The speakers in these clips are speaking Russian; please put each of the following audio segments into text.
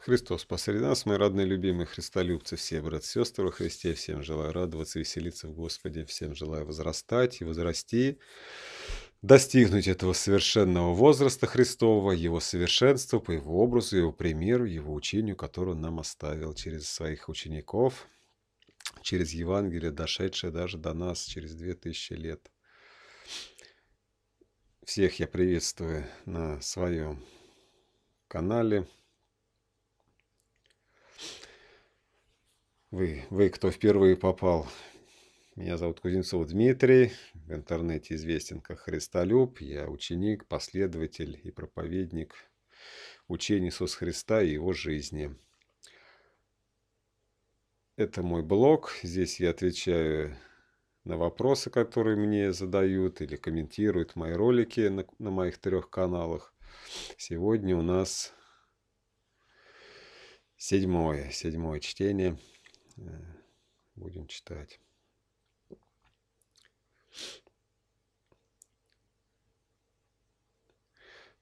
Христос посреди нас, мои родные, любимые христолюбцы, все брат, сестры во Христе, всем желаю радоваться, веселиться в Господе, всем желаю возрастать и возрасти, достигнуть этого совершенного возраста Христового, Его совершенства по Его образу, Его примеру, Его учению, которое Он нам оставил через своих учеников, через Евангелие, дошедшее даже до нас через две тысячи лет. Всех я приветствую на своем канале – Вы, вы, кто впервые попал. Меня зовут Кузнецов Дмитрий, в интернете известен как Христолюб. Я ученик, последователь и проповедник учения Иисуса Христа и его жизни. Это мой блог. Здесь я отвечаю на вопросы, которые мне задают или комментируют мои ролики на, на моих трех каналах. Сегодня у нас седьмое, седьмое чтение – будем читать.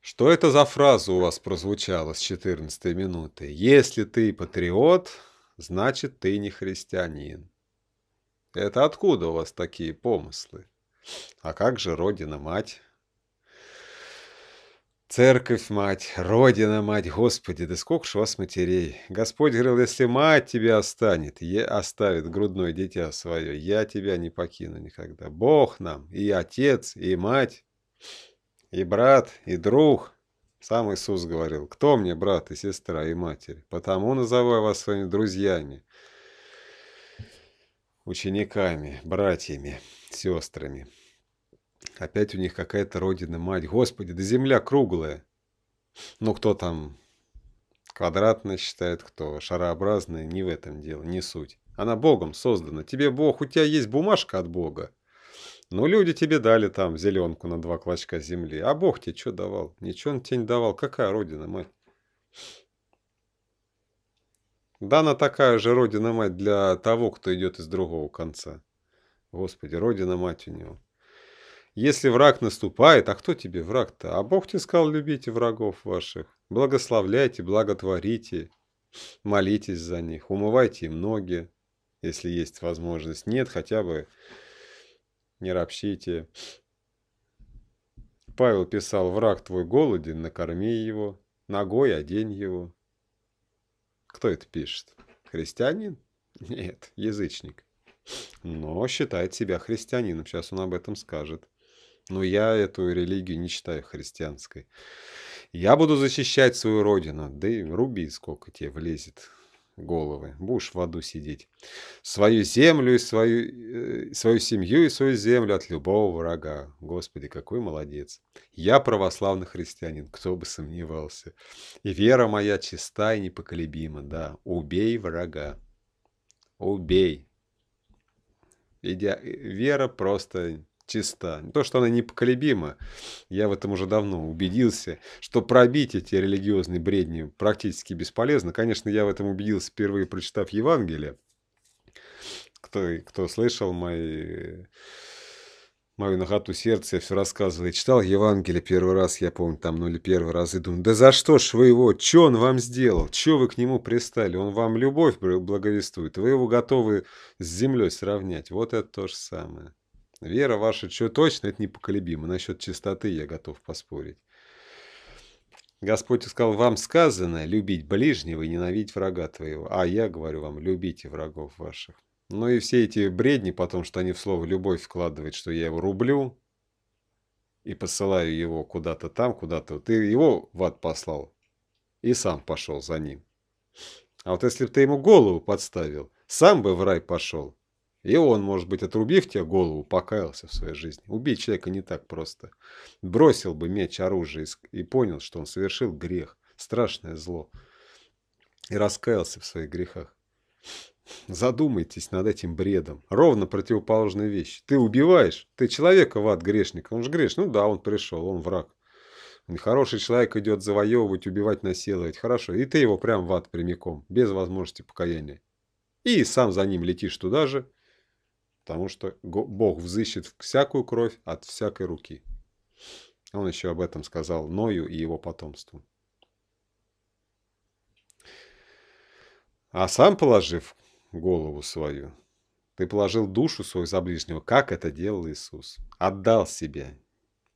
Что это за фраза у вас прозвучала с 14 минуты? Если ты патриот, значит ты не христианин. Это откуда у вас такие помыслы? А как же Родина-Мать? Церковь, мать, Родина, мать, Господи, да сколько ж вас матерей! Господь говорил, если мать тебя останет, е оставит грудное дитя свое, я тебя не покину никогда. Бог нам и отец, и мать, и брат, и друг. Сам Иисус говорил, кто мне брат и сестра и матерь? Потому назову я вас своими друзьями, учениками, братьями, сестрами. Опять у них какая-то родина-мать. Господи, да земля круглая. Ну, кто там квадратно считает, кто шарообразный, не в этом дело, не суть. Она Богом создана. Тебе Бог, у тебя есть бумажка от Бога. Ну, люди тебе дали там зеленку на два клочка земли. А Бог тебе что давал? Ничего он тебе не давал. Какая родина, мать? Да, она такая же родина-мать для того, кто идет из другого конца. Господи, родина-мать у него. Если враг наступает, а кто тебе враг-то? А Бог тебе сказал, любите врагов ваших, благословляйте, благотворите, молитесь за них, умывайте им ноги, если есть возможность. Нет, хотя бы не ропщите. Павел писал, враг твой голоден, накорми его, ногой одень его. Кто это пишет? Христианин? Нет, язычник. Но считает себя христианином. Сейчас он об этом скажет. Но ну, я эту религию не считаю христианской. Я буду защищать свою родину. Да и руби, сколько тебе влезет головы. Будешь в аду сидеть. Свою землю и свою, э, свою семью и свою землю от любого врага. Господи, какой молодец. Я православный христианин, кто бы сомневался. И вера моя чиста и непоколебима, да. Убей врага. Убей. Идя... Э, вера просто чиста. Не то, что она непоколебима, я в этом уже давно убедился, что пробить эти религиозные бредни практически бесполезно. Конечно, я в этом убедился впервые, прочитав Евангелие. Кто, кто слышал мои мою наготу сердца, я все рассказывал. Я читал Евангелие первый раз, я помню, там, ну или первый раз, и думаю, да за что ж вы его, что он вам сделал, что вы к нему пристали, он вам любовь благовествует, вы его готовы с землей сравнять, вот это то же самое. Вера ваша что точно, это непоколебимо. Насчет чистоты я готов поспорить. Господь сказал, вам сказано любить ближнего и ненавидеть врага твоего. А я говорю вам, любите врагов ваших. Ну и все эти бредни потом, что они в слово «любовь» вкладывают, что я его рублю и посылаю его куда-то там, куда-то. Ты его в ад послал и сам пошел за ним. А вот если бы ты ему голову подставил, сам бы в рай пошел, и он, может быть, отрубив тебе голову, покаялся в своей жизни. Убить человека не так просто. Бросил бы меч, оружие и понял, что он совершил грех, страшное зло. И раскаялся в своих грехах. Задумайтесь над этим бредом. Ровно противоположные вещи. Ты убиваешь, ты человека в ад грешник. Он же грешник. Ну да, он пришел, он враг. Хороший человек идет завоевывать, убивать, насиловать. Хорошо. И ты его прям в ад прямиком, без возможности покаяния. И сам за ним летишь туда же, потому что Бог взыщет всякую кровь от всякой руки. Он еще об этом сказал Ною и его потомству. А сам положив голову свою, ты положил душу свою за ближнего, как это делал Иисус. Отдал себя.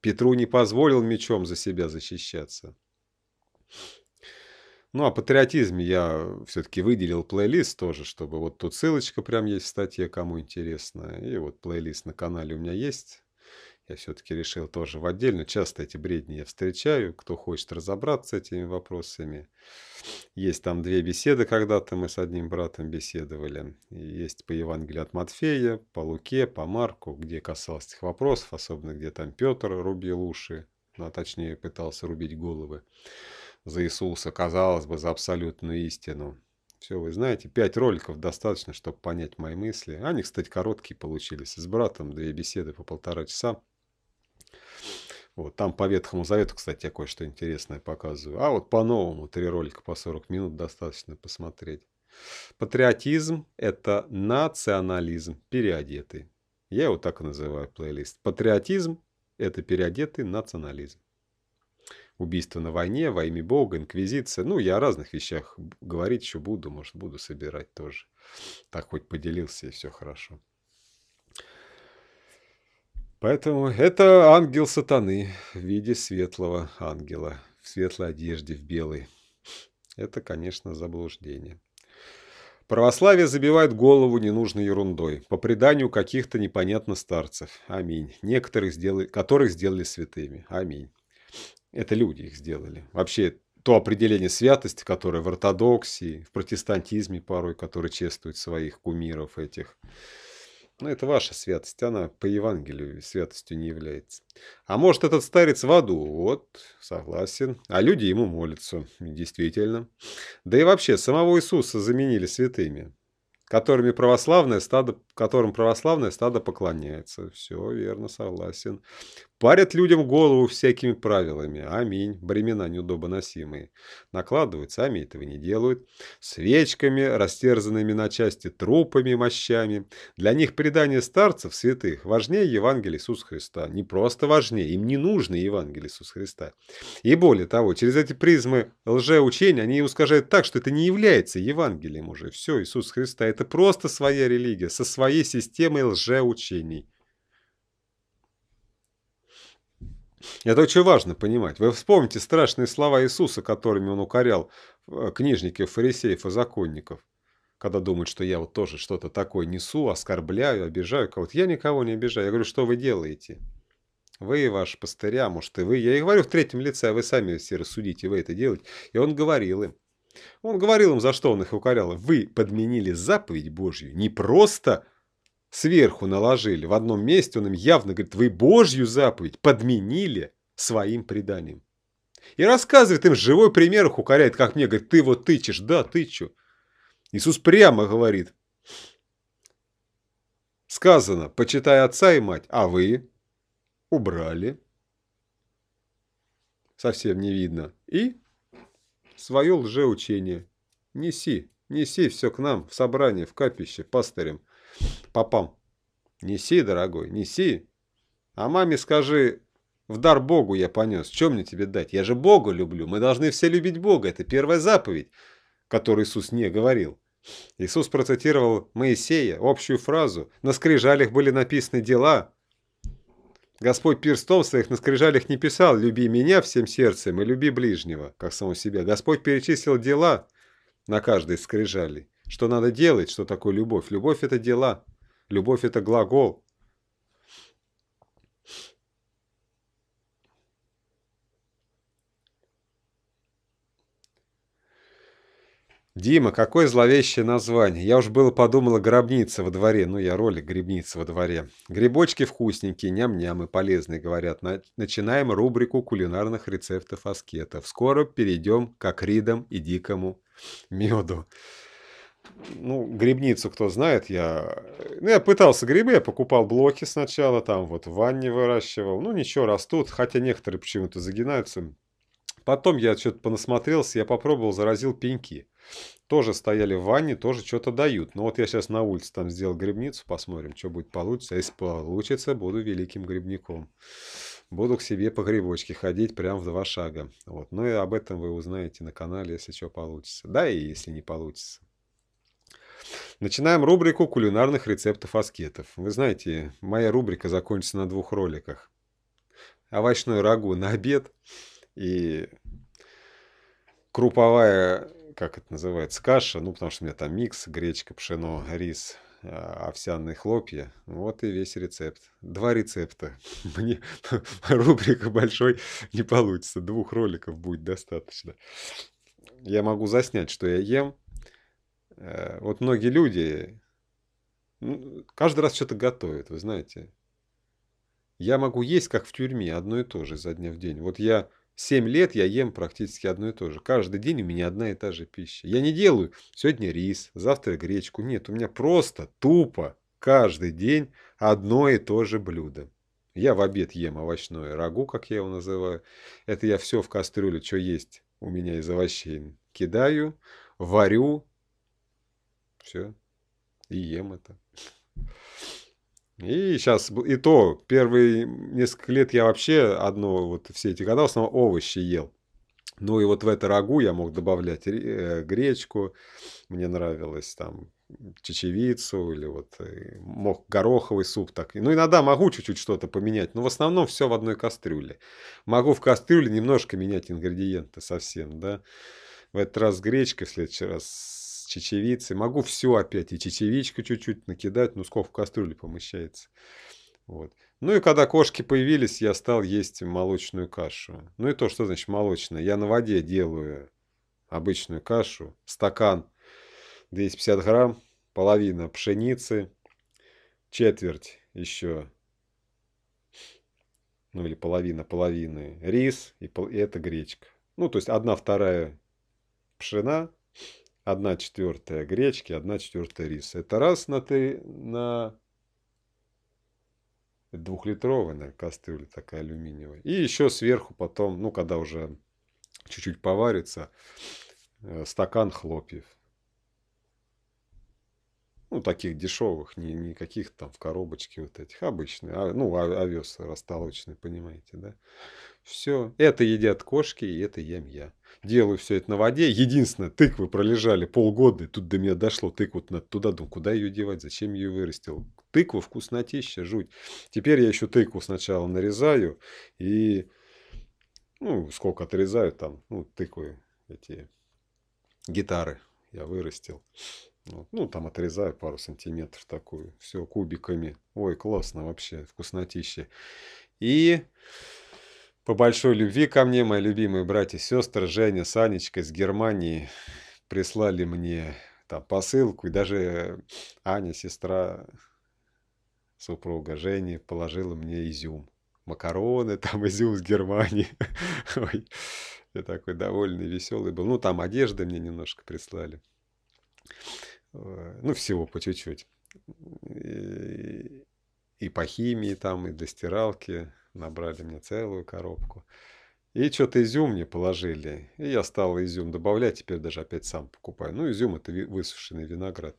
Петру не позволил мечом за себя защищаться. Ну, о а патриотизме я все-таки выделил плейлист тоже, чтобы вот тут ссылочка прям есть в статье, кому интересно. И вот плейлист на канале у меня есть. Я все-таки решил тоже в отдельно. Часто эти бредни я встречаю, кто хочет разобраться с этими вопросами. Есть там две беседы, когда-то мы с одним братом беседовали. Есть по Евангелию от Матфея, по Луке, по Марку, где касалось этих вопросов, особенно где там Петр рубил уши, ну, а точнее пытался рубить головы за Иисуса, казалось бы, за абсолютную истину. Все, вы знаете, пять роликов достаточно, чтобы понять мои мысли. Они, кстати, короткие получились. С братом две беседы по полтора часа. Вот, там по Ветхому Завету, кстати, я кое-что интересное показываю. А вот по-новому три ролика по 40 минут достаточно посмотреть. Патриотизм – это национализм переодетый. Я его так и называю плейлист. Патриотизм – это переодетый национализм убийство на войне, во имя Бога, инквизиция. Ну, я о разных вещах говорить еще буду, может, буду собирать тоже. Так хоть поделился, и все хорошо. Поэтому это ангел сатаны в виде светлого ангела, в светлой одежде, в белой. Это, конечно, заблуждение. Православие забивает голову ненужной ерундой, по преданию каких-то непонятно старцев. Аминь. Некоторых сделали, которых сделали святыми. Аминь. Это люди их сделали. Вообще то определение святости, которое в ортодоксии, в протестантизме порой, которые чествуют своих кумиров этих. Ну, это ваша святость, она по Евангелию святостью не является. А может, этот старец в аду? Вот, согласен. А люди ему молятся, действительно. Да и вообще, самого Иисуса заменили святыми, которыми православное стадо, которым православное стадо поклоняется. Все верно, согласен. Парят людям голову всякими правилами. Аминь. Бремена неудобоносимые. Накладывают, сами этого не делают. Свечками, растерзанными на части трупами и мощами. Для них предание старцев, святых, важнее Евангелия Иисуса Христа. Не просто важнее, им не нужно Евангелие Иисуса Христа. И более того, через эти призмы лжеучения они ускажают так, что это не является Евангелием уже. Все, Иисус Христа – это просто своя религия со своей системой лжеучений. Это очень важно понимать. Вы вспомните страшные слова Иисуса, которыми он укорял э, книжников, фарисеев и законников, когда думают, что я вот тоже что-то такое несу, оскорбляю, обижаю кого-то. Я никого не обижаю. Я говорю, что вы делаете? Вы и ваши пастыря, а может, и вы. Я и говорю в третьем лице, а вы сами все рассудите, вы это делаете. И он говорил им. Он говорил им, за что он их укорял. Вы подменили заповедь Божью не просто сверху наложили. В одном месте он им явно говорит, вы Божью заповедь подменили своим преданием. И рассказывает им живой пример, их укоряет, как мне, говорит, ты вот тычешь, да, тычу. Иисус прямо говорит, сказано, почитай отца и мать, а вы убрали. Совсем не видно. И свое лжеучение. Неси, неси все к нам в собрание, в капище, пастырем – попам. Неси, дорогой, неси. А маме скажи, в дар Богу я понес, что мне тебе дать? Я же Бога люблю, мы должны все любить Бога, это первая заповедь, которую Иисус не говорил. Иисус процитировал Моисея, общую фразу. На скрижалях были написаны дела. Господь перстом своих на скрижалях не писал «люби меня всем сердцем и люби ближнего, как самого себя». Господь перечислил дела на каждой скрижали. Что надо делать? Что такое любовь? Любовь – это дела. Любовь – это глагол. Дима, какое зловещее название. Я уж было подумала гробница во дворе. Ну, я ролик грибница во дворе. Грибочки вкусненькие, ням-ням и полезные, говорят. Начинаем рубрику кулинарных рецептов аскетов. Скоро перейдем к акридам и дикому меду ну, грибницу, кто знает, я... Ну, я пытался грибы, я покупал блоки сначала, там вот в ванне выращивал. Ну, ничего, растут, хотя некоторые почему-то загинаются. Потом я что-то понасмотрелся, я попробовал, заразил пеньки. Тоже стояли в ванне, тоже что-то дают. Но ну, вот я сейчас на улице там сделал грибницу, посмотрим, что будет получится. А если получится, буду великим грибником. Буду к себе по грибочке ходить прям в два шага. Вот. Ну и об этом вы узнаете на канале, если что получится. Да и если не получится. Начинаем рубрику кулинарных рецептов аскетов. Вы знаете, моя рубрика закончится на двух роликах. Овощное рагу на обед и круповая, как это называется, каша, ну, потому что у меня там микс, гречка, пшено, рис, а, овсяные хлопья. Вот и весь рецепт. Два рецепта. Мне рубрика большой не получится. Двух роликов будет достаточно. Я могу заснять, что я ем, Э, вот многие люди ну, каждый раз что-то готовят, вы знаете. Я могу есть, как в тюрьме, одно и то же за дня в день. Вот я 7 лет я ем практически одно и то же. Каждый день у меня одна и та же пища. Я не делаю сегодня рис, завтра гречку. Нет, у меня просто тупо каждый день одно и то же блюдо. Я в обед ем овощное рагу, как я его называю. Это я все в кастрюлю, что есть у меня из овощей, кидаю, варю, все. И ем это. И сейчас, и то, первые несколько лет я вообще одно, вот все эти года в основном овощи ел. Ну и вот в это рагу я мог добавлять э, гречку, мне нравилось там чечевицу или вот э, мог гороховый суп так. Ну, иногда могу чуть-чуть что-то поменять, но в основном все в одной кастрюле. Могу в кастрюле немножко менять ингредиенты совсем, да. В этот раз гречка, в следующий раз чечевицы. Могу все опять, и чечевичку чуть-чуть накидать, ну сколько в кастрюле помещается. Вот. Ну и когда кошки появились, я стал есть молочную кашу. Ну и то, что значит молочная. Я на воде делаю обычную кашу, стакан 250 грамм, половина пшеницы, четверть еще, ну или половина половины рис, и, и это гречка. Ну, то есть одна вторая пшена, 1 четвертая гречки, 1 четвертая риса. Это раз на, ты на двухлитровая на кастрюле такая алюминиевая. И еще сверху потом, ну, когда уже чуть-чуть поварится, э, стакан хлопьев ну, таких дешевых, не, не каких там в коробочке вот этих, обычные, а, ну, а, овес растолочный, понимаете, да. Все, это едят кошки, и это ем я. Делаю все это на воде. Единственное, тыквы пролежали полгода, и тут до меня дошло, тыкву туда, думаю, куда ее девать, зачем ее вырастил. Тыква вкуснотища, жуть. Теперь я еще тыкву сначала нарезаю, и, ну, сколько отрезаю там, ну, тыквы эти гитары я вырастил. Вот. Ну, там отрезаю пару сантиметров такую. Все кубиками. Ой, классно вообще, вкуснотище. И по большой любви ко мне мои любимые братья и сестры Женя Санечка из Германии прислали мне там посылку. И даже Аня, сестра супруга Жени, положила мне изюм. Макароны, там изюм с Германии. Ой, я такой довольный, веселый был. Ну, там одежды мне немножко прислали. Э, ну, всего по чуть-чуть. И, и по химии там, и для стиралки набрали мне целую коробку. И что-то изюм мне положили. И я стал изюм добавлять, теперь даже опять сам покупаю. Ну, изюм – это высушенный виноград.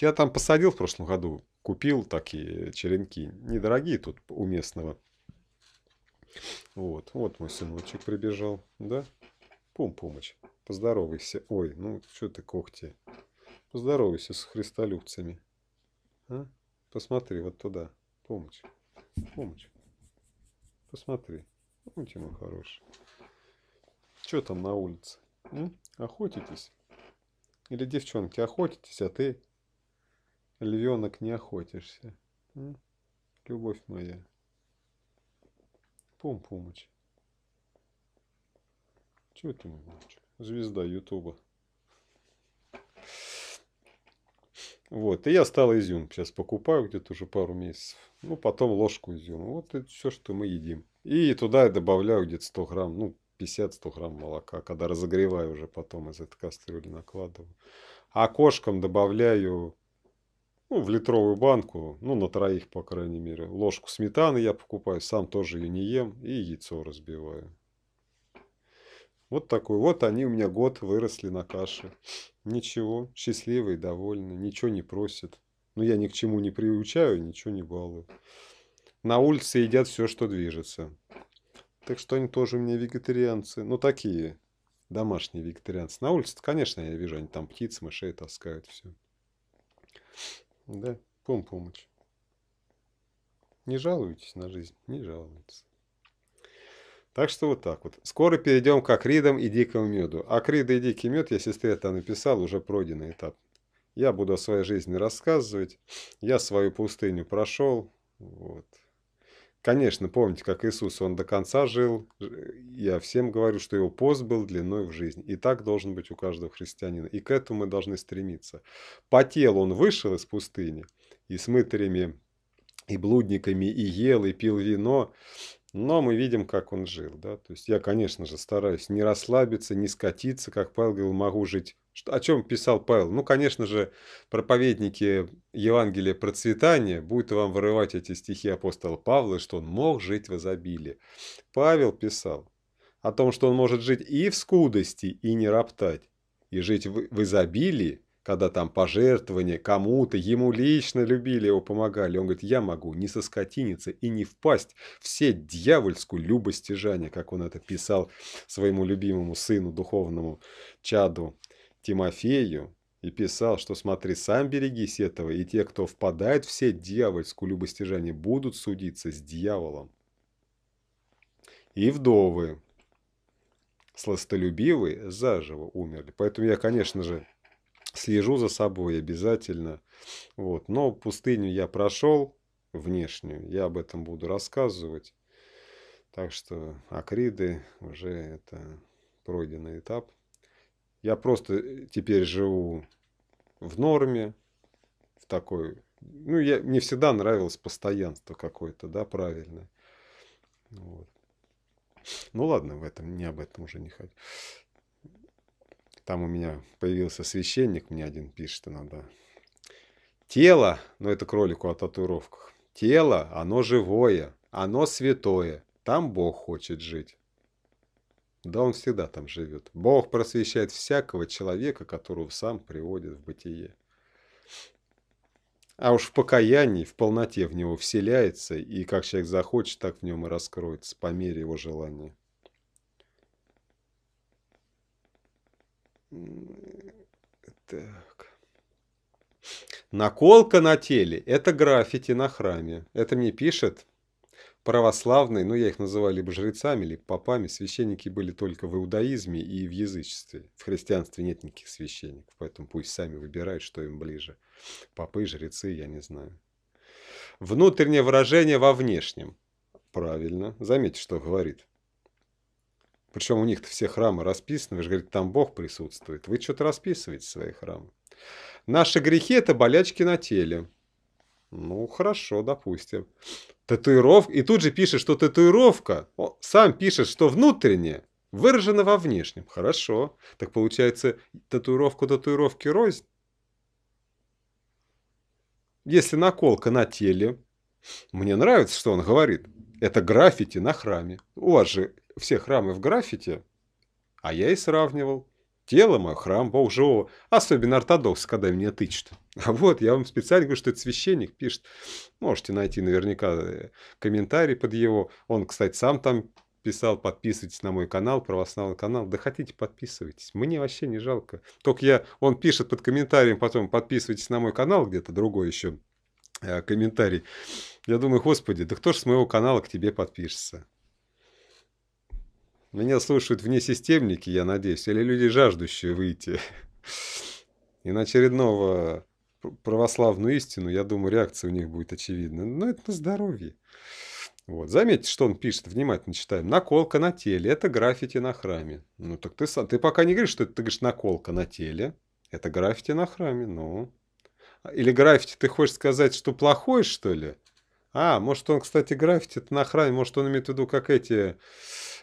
Я там посадил в прошлом году, купил такие черенки. Недорогие тут у местного. Вот, вот мой сыночек прибежал, да? Пум-пумыч, поздоровайся. Ой, ну что ты когти? Поздоровайся с христолюбцами. А? Посмотри вот туда. Помощь. Помощь. Посмотри. Помните, ну, мой хороший. Что там на улице? М? Охотитесь? Или, девчонки, охотитесь, а ты, львенок, не охотишься? М? Любовь моя. Пом помощь. Чего ты, мой мальчик? звезда Ютуба? Вот, и я стал изюм сейчас покупаю где-то уже пару месяцев. Ну, потом ложку изюма. Вот это все, что мы едим. И туда я добавляю где-то 100 грамм, ну, 50-100 грамм молока, когда разогреваю уже потом из этой кастрюли накладываю. А кошкам добавляю ну, в литровую банку, ну, на троих, по крайней мере, ложку сметаны я покупаю, сам тоже ее не ем, и яйцо разбиваю. Вот такой. Вот они у меня год выросли на каше. Ничего, счастливые, довольны, ничего не просят. Но ну, я ни к чему не приучаю, ничего не балую. На улице едят все, что движется. Так что они тоже у меня вегетарианцы. Ну, такие домашние вегетарианцы. На улице, конечно, я вижу, они там птиц, мышей таскают, все. Да, пом помощь. Не жалуйтесь на жизнь, не жалуйтесь. Так что вот так вот. Скоро перейдем к акридам и дикому меду. Акриды и дикий мед, я сестре это написал, уже пройденный этап. Я буду о своей жизни рассказывать. Я свою пустыню прошел. Вот. Конечно, помните, как Иисус, он до конца жил. Я всем говорю, что его пост был длиной в жизнь. И так должен быть у каждого христианина. И к этому мы должны стремиться. По телу он вышел из пустыни и с мытарями, и блудниками, и ел, и пил вино. Но мы видим, как он жил. Да? То есть я, конечно же, стараюсь не расслабиться, не скатиться, как Павел говорил, могу жить. О чем писал Павел? Ну, конечно же, проповедники Евангелия процветания будут вам вырывать эти стихи апостола Павла, что он мог жить в изобилии. Павел писал о том, что он может жить и в скудости, и не роптать, и жить в изобилии, когда там пожертвования кому-то, ему лично любили его, помогали. Он говорит, я могу не соскотиниться и не впасть в все дьявольскую любостяжание, как он это писал своему любимому сыну, духовному чаду Тимофею. И писал, что смотри, сам берегись этого, и те, кто впадает в сеть дьявольскую любостяжание, будут судиться с дьяволом. И вдовы сластолюбивые заживо умерли. Поэтому я, конечно же, слежу за собой обязательно. Вот. Но пустыню я прошел внешнюю, я об этом буду рассказывать. Так что акриды уже это пройденный этап. Я просто э, теперь живу в норме, в такой... Ну, я, мне всегда нравилось постоянство какое-то, да, правильное. Вот. Ну ладно, в этом, не об этом уже не ходить. Там у меня появился священник, мне один пишет иногда. Тело, ну это кролику о татуировках, тело, оно живое, оно святое, там Бог хочет жить. Да он всегда там живет. Бог просвещает всякого человека, которого сам приводит в бытие. А уж в покаянии, в полноте в него вселяется, и как человек захочет, так в нем и раскроется по мере его желания. Так. Наколка на теле – это граффити на храме. Это мне пишет православный, ну я их называю либо жрецами, либо попами. Священники были только в иудаизме и в язычестве. В христианстве нет никаких священников, поэтому пусть сами выбирают, что им ближе. Попы, жрецы, я не знаю. Внутреннее выражение во внешнем. Правильно. Заметьте, что говорит. Причем у них то все храмы расписаны, вы же говорите, там Бог присутствует. Вы что-то расписываете свои храмы. Наши грехи – это болячки на теле. Ну, хорошо, допустим. Татуировка. И тут же пишет, что татуировка. О, сам пишет, что внутреннее выражено во внешнем. Хорошо. Так получается, татуировку татуировки рознь. Если наколка на теле, мне нравится, что он говорит. Это граффити на храме. У вас же все храмы в граффити, а я и сравнивал. Тело мое, храм Бог живого, особенно ортодокс, когда меня тычет. А вот, я вам специально говорю, что это священник пишет. Можете найти наверняка э, комментарий под его. Он, кстати, сам там писал, подписывайтесь на мой канал, православный канал. Да хотите, подписывайтесь. Мне вообще не жалко. Только я, он пишет под комментарием потом, подписывайтесь на мой канал, где-то другой еще э, комментарий. Я думаю, господи, да кто ж с моего канала к тебе подпишется? Меня слушают вне системники, я надеюсь, или люди, жаждущие выйти. И на очередного православную истину, я думаю, реакция у них будет очевидна. Но это на здоровье. Вот. Заметьте, что он пишет, внимательно читаем. Наколка на теле – это граффити на храме. Ну, так ты, ты пока не говоришь, что это, ты говоришь наколка на теле. Это граффити на храме, ну. А, или граффити, ты хочешь сказать, что плохой, что ли? А, может, он, кстати, граффити на храме, может, он имеет в виду, как эти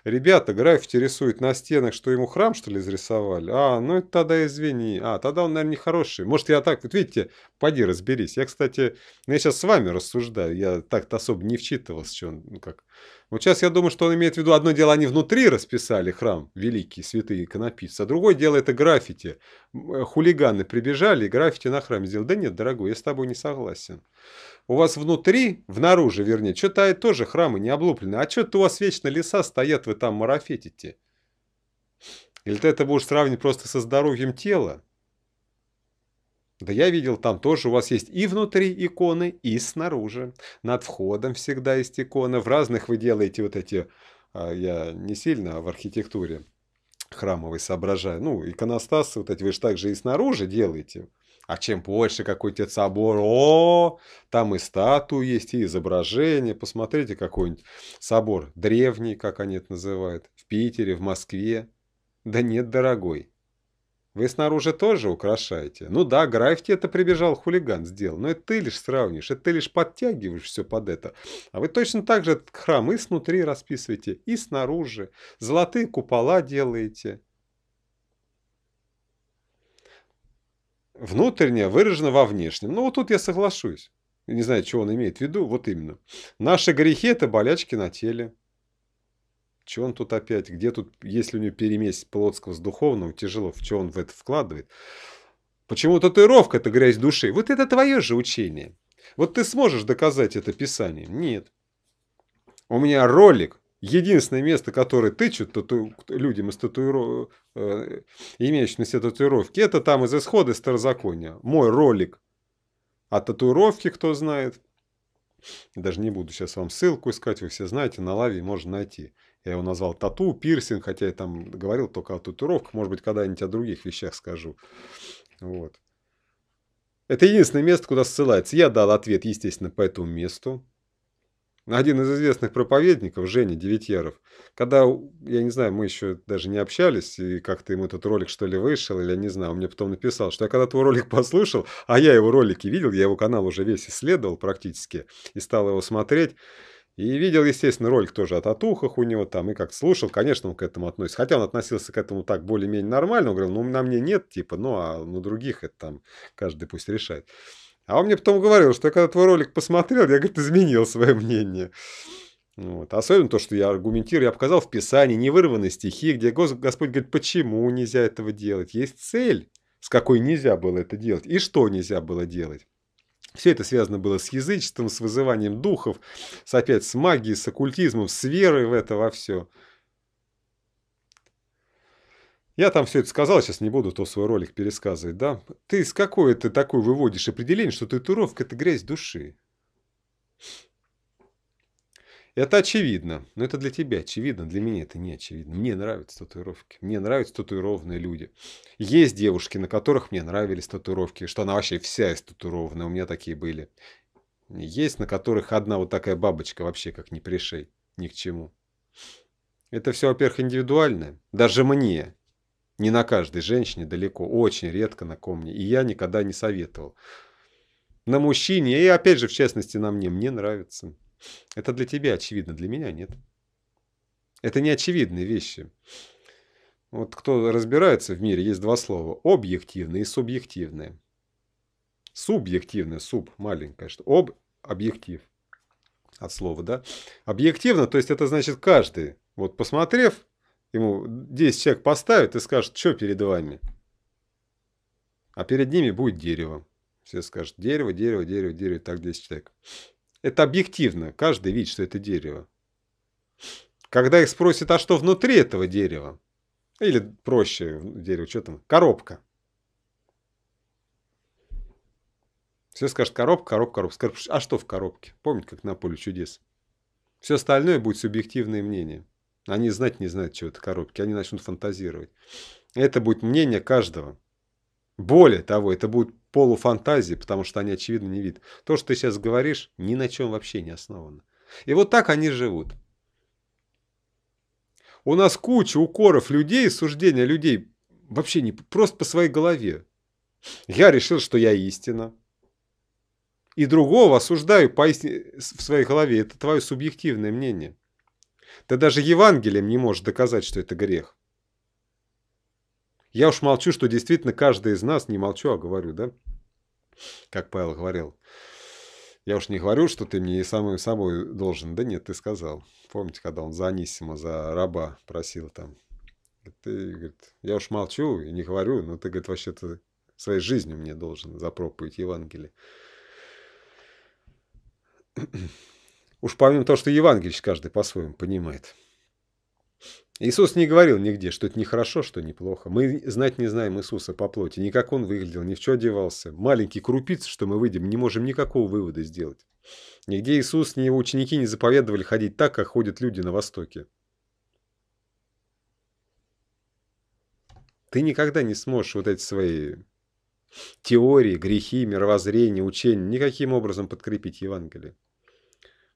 Ребята, граффити рисует на стенах, что ему храм, что ли, изрисовали? А, ну это тогда извини. А, тогда он, наверное, нехороший. Может, я так, вот видите, поди разберись. Я, кстати, ну, я сейчас с вами рассуждаю. Я так-то особо не вчитывался, что он, ну как. Вот сейчас я думаю, что он имеет в виду, одно дело, они внутри расписали храм, великий, святые иконописцы, а другое дело, это граффити. Э, хулиганы прибежали и граффити на храме сделали. Да нет, дорогой, я с тобой не согласен. У вас внутри, внаружи, вернее, что-то тоже храмы не облуплены. А что-то у вас вечно леса стоят, вы там марафетите. Или ты это будешь сравнивать просто со здоровьем тела? Да я видел, там тоже у вас есть и внутри иконы, и снаружи. Над входом всегда есть иконы. В разных вы делаете вот эти... А, я не сильно в архитектуре храмовой соображаю. Ну, иконостасы вот эти вы же также и снаружи делаете. А чем больше какой-то собор, о, там и статуи есть, и изображения. Посмотрите какой-нибудь собор древний, как они это называют, в Питере, в Москве. Да нет, дорогой. Вы снаружи тоже украшаете? Ну да, Графти это прибежал, хулиган сделал. Но это ты лишь сравнишь, это ты лишь подтягиваешь все под это. А вы точно так же храм и снутри расписываете, и снаружи. Золотые купола делаете. внутреннее выражено во внешнем. Ну, вот тут я соглашусь. Не знаю, чего он имеет в виду, вот именно. Наши грехи – это болячки на теле. Чего он тут опять? Где тут, если у него перемесь плотского с духовным тяжело, в чем он в это вкладывает? Почему татуировка – это грязь души? Вот это твое же учение. Вот ты сможешь доказать это Писанием? Нет. У меня ролик Единственное место, которое тычут тату... людям из татуиров... Э, имеющим на себе татуировки, это там из исхода из Старозакония. Мой ролик о татуировке, кто знает. Даже не буду сейчас вам ссылку искать, вы все знаете, на лаве можно найти. Я его назвал тату, пирсинг, хотя я там говорил только о татуировках, может быть, когда-нибудь о других вещах скажу. Вот. Это единственное место, куда ссылается. Я дал ответ, естественно, по этому месту один из известных проповедников, Женя Девятьяров, когда, я не знаю, мы еще даже не общались, и как-то ему этот ролик что ли вышел, или я не знаю, он мне потом написал, что я когда твой ролик послушал, а я его ролики видел, я его канал уже весь исследовал практически, и стал его смотреть, и видел, естественно, ролик тоже о татухах у него там, и как слушал, конечно, он к этому относится. Хотя он относился к этому так более-менее нормально, он говорил, ну, на мне нет, типа, ну, а на других это там каждый пусть решает. А он мне потом говорил, что я когда твой ролик посмотрел, я, говорит, изменил свое мнение. Вот. Особенно то, что я аргументирую, я показал в Писании невырванные стихи, где Господь говорит, почему нельзя этого делать. Есть цель, с какой нельзя было это делать и что нельзя было делать. Все это связано было с язычеством, с вызыванием духов, с, опять с магией, с оккультизмом, с верой в это во все. Я там все это сказал, сейчас не буду то свой ролик пересказывать, да? Ты с какой ты такой выводишь определение, что татуировка – это грязь души? Это очевидно, но это для тебя очевидно, для меня это не очевидно. Мне нравятся татуировки, мне нравятся татуированные люди. Есть девушки, на которых мне нравились татуировки, что она вообще вся из татуированной, у меня такие были. Есть, на которых одна вот такая бабочка вообще как не пришей ни к чему. Это все, во-первых, индивидуально. Даже мне, не на каждой женщине далеко, очень редко на комне И я никогда не советовал. На мужчине, и опять же, в частности, на мне, мне нравится. Это для тебя очевидно, для меня нет. Это не очевидные вещи. Вот кто разбирается в мире, есть два слова. Объективное и субъективное. Субъективное, суб, маленькое. Что? Об, объектив. От слова, да? Объективно, то есть это значит каждый. Вот посмотрев Ему 10 человек поставят и скажут, что перед вами. А перед ними будет дерево. Все скажут, дерево, дерево, дерево, дерево, так 10 человек. Это объективно. Каждый видит, что это дерево. Когда их спросят, а что внутри этого дерева? Или проще, дерево, что там? Коробка. Все скажут, коробка, коробка, коробка. Скажут, а что в коробке? Помните, как на поле чудес? Все остальное будет субъективное мнение. Они знать не знают что это коробки, они начнут фантазировать. Это будет мнение каждого. Более того, это будет полуфантазии, потому что они, очевидно, не видят. То, что ты сейчас говоришь, ни на чем вообще не основано. И вот так они живут. У нас куча укоров людей, суждения людей вообще не просто по своей голове. Я решил, что я истина. И другого осуждаю по в своей голове. Это твое субъективное мнение. Ты даже Евангелием не можешь доказать, что это грех. Я уж молчу, что действительно каждый из нас, не молчу, а говорю, да? Как Павел говорил. Я уж не говорю, что ты мне и самой собой должен. Да нет, ты сказал. Помните, когда он за Анисима, за раба просил там. Ты, говорит, я уж молчу и не говорю, но ты, говорит, вообще-то своей жизнью мне должен за проповедь Евангелия. Уж помимо того, что Евангелие каждый по-своему понимает. Иисус не говорил нигде, что это нехорошо, что неплохо. Мы знать не знаем Иисуса по плоти, ни как он выглядел, ни в что одевался. Маленький крупиц, что мы выйдем, не можем никакого вывода сделать. Нигде Иисус, ни его ученики не заповедовали ходить так, как ходят люди на Востоке. Ты никогда не сможешь вот эти свои теории, грехи, мировоззрение, учения никаким образом подкрепить Евангелие.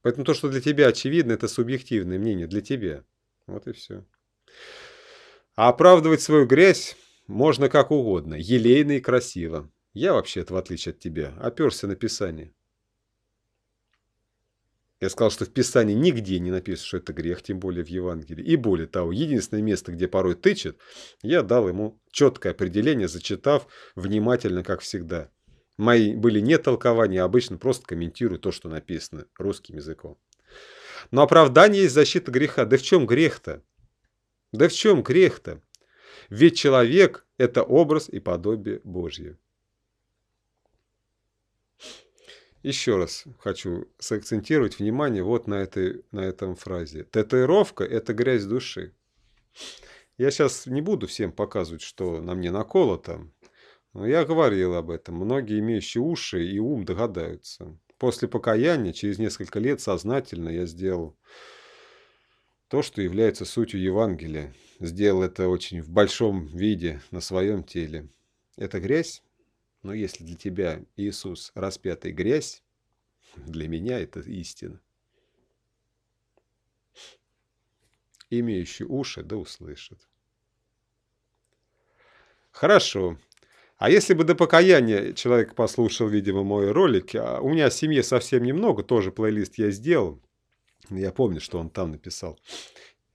Поэтому то, что для тебя очевидно, это субъективное мнение для тебя. Вот и все. А оправдывать свою грязь можно как угодно, елейно и красиво. Я вообще-то, в отличие от тебя, оперся на Писание. Я сказал, что в Писании нигде не написано, что это грех, тем более в Евангелии. И более того, единственное место, где порой тычет, я дал ему четкое определение, зачитав внимательно, как всегда – Мои были не толкования, а обычно просто комментирую то, что написано русским языком. Но оправдание есть защита греха. Да в чем грех-то? Да в чем грех-то? Ведь человек – это образ и подобие Божье. Еще раз хочу сакцентировать внимание вот на, этой, на этом фразе. Татуировка – это грязь души. Я сейчас не буду всем показывать, что на мне наколото, ну, я говорил об этом. Многие имеющие уши и ум догадаются. После покаяния, через несколько лет, сознательно я сделал то, что является сутью Евангелия. Сделал это очень в большом виде на своем теле. Это грязь, но если для тебя Иисус распятый грязь, для меня это истина. Имеющий уши, да услышит. Хорошо. А если бы до покаяния человек послушал, видимо, мой ролик, а у меня в семье совсем немного, тоже плейлист я сделал, я помню, что он там написал.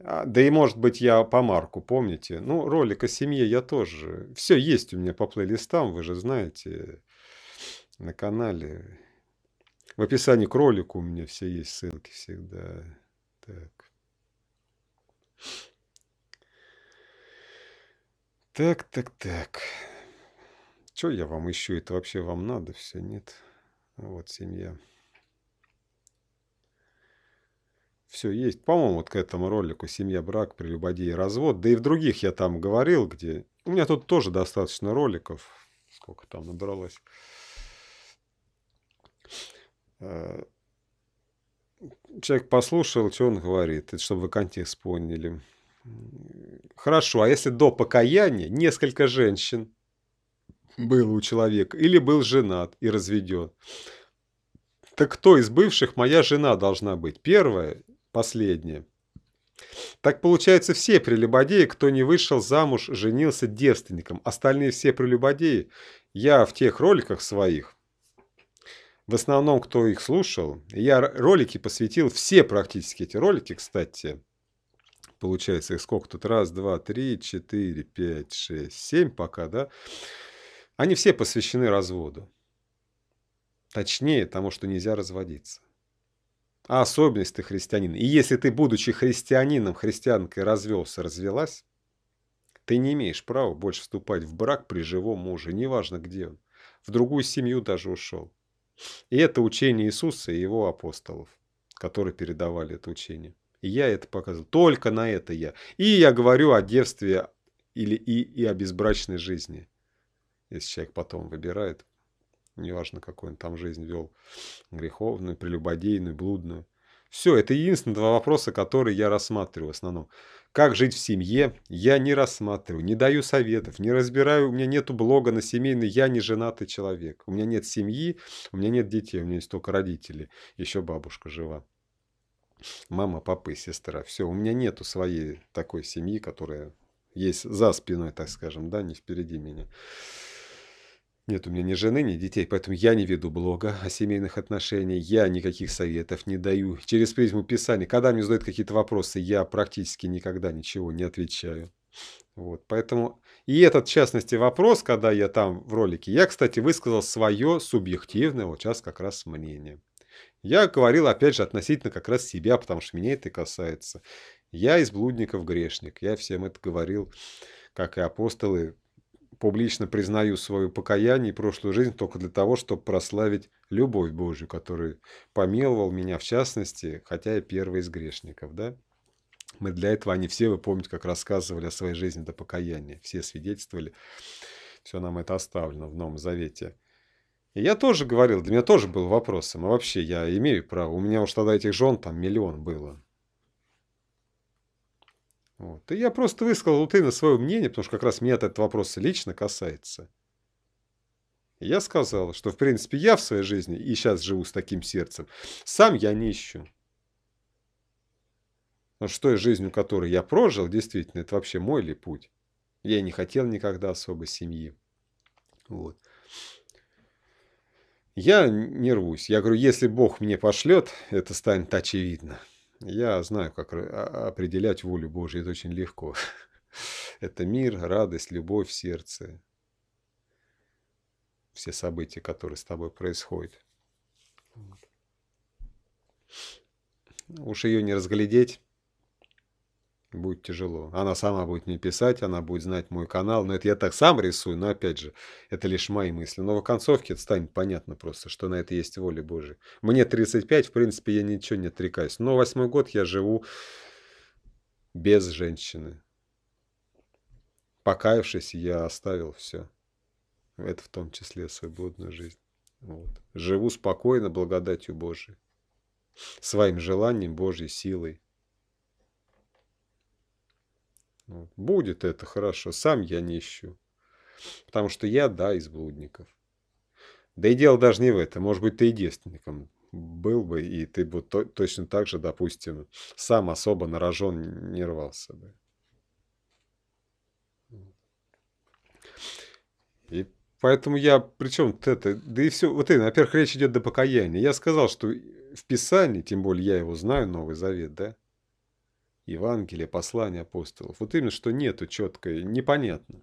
А, да и, может быть, я по Марку, помните? Ну, ролик о семье я тоже. Все есть у меня по плейлистам, вы же знаете, на канале. В описании к ролику у меня все есть ссылки всегда. Так. Так, так, так что я вам ищу, это вообще вам надо, все нет. Вот семья. Все есть. По-моему, вот к этому ролику «Семья, брак, прелюбодей развод». Да и в других я там говорил, где... У меня тут тоже достаточно роликов. Сколько там набралось. Э, человек послушал, что он говорит, это чтобы вы контекст поняли. Хорошо, а если до покаяния несколько женщин был у человека, или был женат и разведен. Так кто из бывших моя жена должна быть? Первая, последняя. Так получается, все прелюбодеи, кто не вышел замуж, женился девственником. Остальные все прелюбодеи. Я в тех роликах своих, в основном, кто их слушал, я ролики посвятил, все практически эти ролики, кстати, получается, их сколько тут? Раз, два, три, четыре, пять, шесть, семь пока, да? Они все посвящены разводу. Точнее, тому, что нельзя разводиться. А особенность ты христианин. И если ты, будучи христианином, христианкой развелся, развелась, ты не имеешь права больше вступать в брак при живом муже, неважно где он. В другую семью даже ушел. И это учение Иисуса и его апостолов, которые передавали это учение. И я это показывал. Только на это я. И я говорю о девстве или и, и о безбрачной жизни. Если человек потом выбирает, неважно, какой он там жизнь вел, греховную, прелюбодейную, блудную. Все, это единственные два вопроса, которые я рассматриваю в основном. Как жить в семье, я не рассматриваю, не даю советов, не разбираю, у меня нету блога на семейный, я не женатый человек. У меня нет семьи, у меня нет детей, у меня есть только родители, еще бабушка жива. Мама, папа и сестра. Все, у меня нету своей такой семьи, которая есть за спиной, так скажем, да, не впереди меня. Нет у меня ни жены, ни детей, поэтому я не веду блога о семейных отношениях, я никаких советов не даю. Через призму писания, когда мне задают какие-то вопросы, я практически никогда ничего не отвечаю. Вот, поэтому и этот, в частности, вопрос, когда я там в ролике, я, кстати, высказал свое субъективное вот сейчас как раз мнение. Я говорил, опять же, относительно как раз себя, потому что меня это касается. Я из блудников грешник, я всем это говорил, как и апостолы публично признаю свое покаяние и прошлую жизнь только для того, чтобы прославить любовь Божью, которую помиловал меня в частности, хотя я первый из грешников. Да? Мы для этого, они все, вы помните, как рассказывали о своей жизни до покаяния, все свидетельствовали, все нам это оставлено в Новом Завете. И я тоже говорил, для меня тоже был вопросом, а вообще я имею право, у меня уж тогда этих жен там миллион было, вот. И я просто высказал Лутейна свое мнение, потому что как раз меня этот вопрос лично касается. И я сказал, что в принципе я в своей жизни и сейчас живу с таким сердцем. Сам я не ищу. Но с той жизнью, которую я прожил, действительно, это вообще мой ли путь? Я не хотел никогда особо семьи. Вот. Я не рвусь. Я говорю, если Бог мне пошлет, это станет очевидно. Я знаю, как а, определять волю Божью. Это очень легко. Это мир, радость, любовь в сердце. Все события, которые с тобой происходят. Уж ее не разглядеть будет тяжело. Она сама будет мне писать, она будет знать мой канал. Но это я так сам рисую, но опять же, это лишь мои мысли. Но в концовке это станет понятно просто, что на это есть воля Божия. Мне 35, в принципе, я ничего не отрекаюсь. Но восьмой год я живу без женщины. Покаявшись, я оставил все. Это в том числе свою блудную жизнь. Вот. Живу спокойно, благодатью Божией. Своим желанием, Божьей силой. Ну, будет это хорошо, сам я не ищу. Потому что я, да, из блудников. Да и дело даже не в этом. Может быть, ты и девственником был бы, и ты бы то, точно так же, допустим, сам особо на рожон не рвался бы. И поэтому я, причем это, да и все, вот и во-первых, речь идет до покаяния. Я сказал, что в Писании, тем более я его знаю, Новый Завет, да, Евангелие, послание апостолов. Вот именно, что нету четко, непонятно.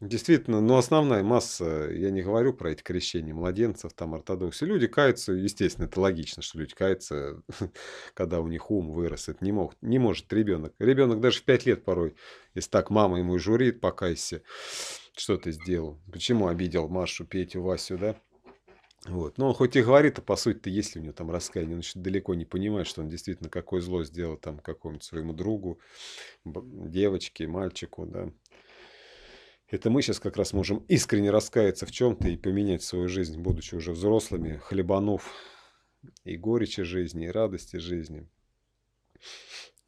Действительно, но ну, основная масса, я не говорю про эти крещения младенцев, там ортодоксы, люди каются, естественно, это логично, что люди каются, когда у них ум вырос, это не, мог, не может ребенок. Ребенок даже в 5 лет порой, если так мама ему и журит, покайся, что ты сделал, почему обидел Машу, Петю, Васю, да? Вот. Но он хоть и говорит, а по сути-то есть ли у него там раскаяние, он еще далеко не понимает, что он действительно какое зло сделал там какому-нибудь своему другу, девочке, мальчику, да. Это мы сейчас как раз можем искренне раскаяться в чем-то и поменять свою жизнь, будучи уже взрослыми, хлебанув и горечи жизни, и радости жизни.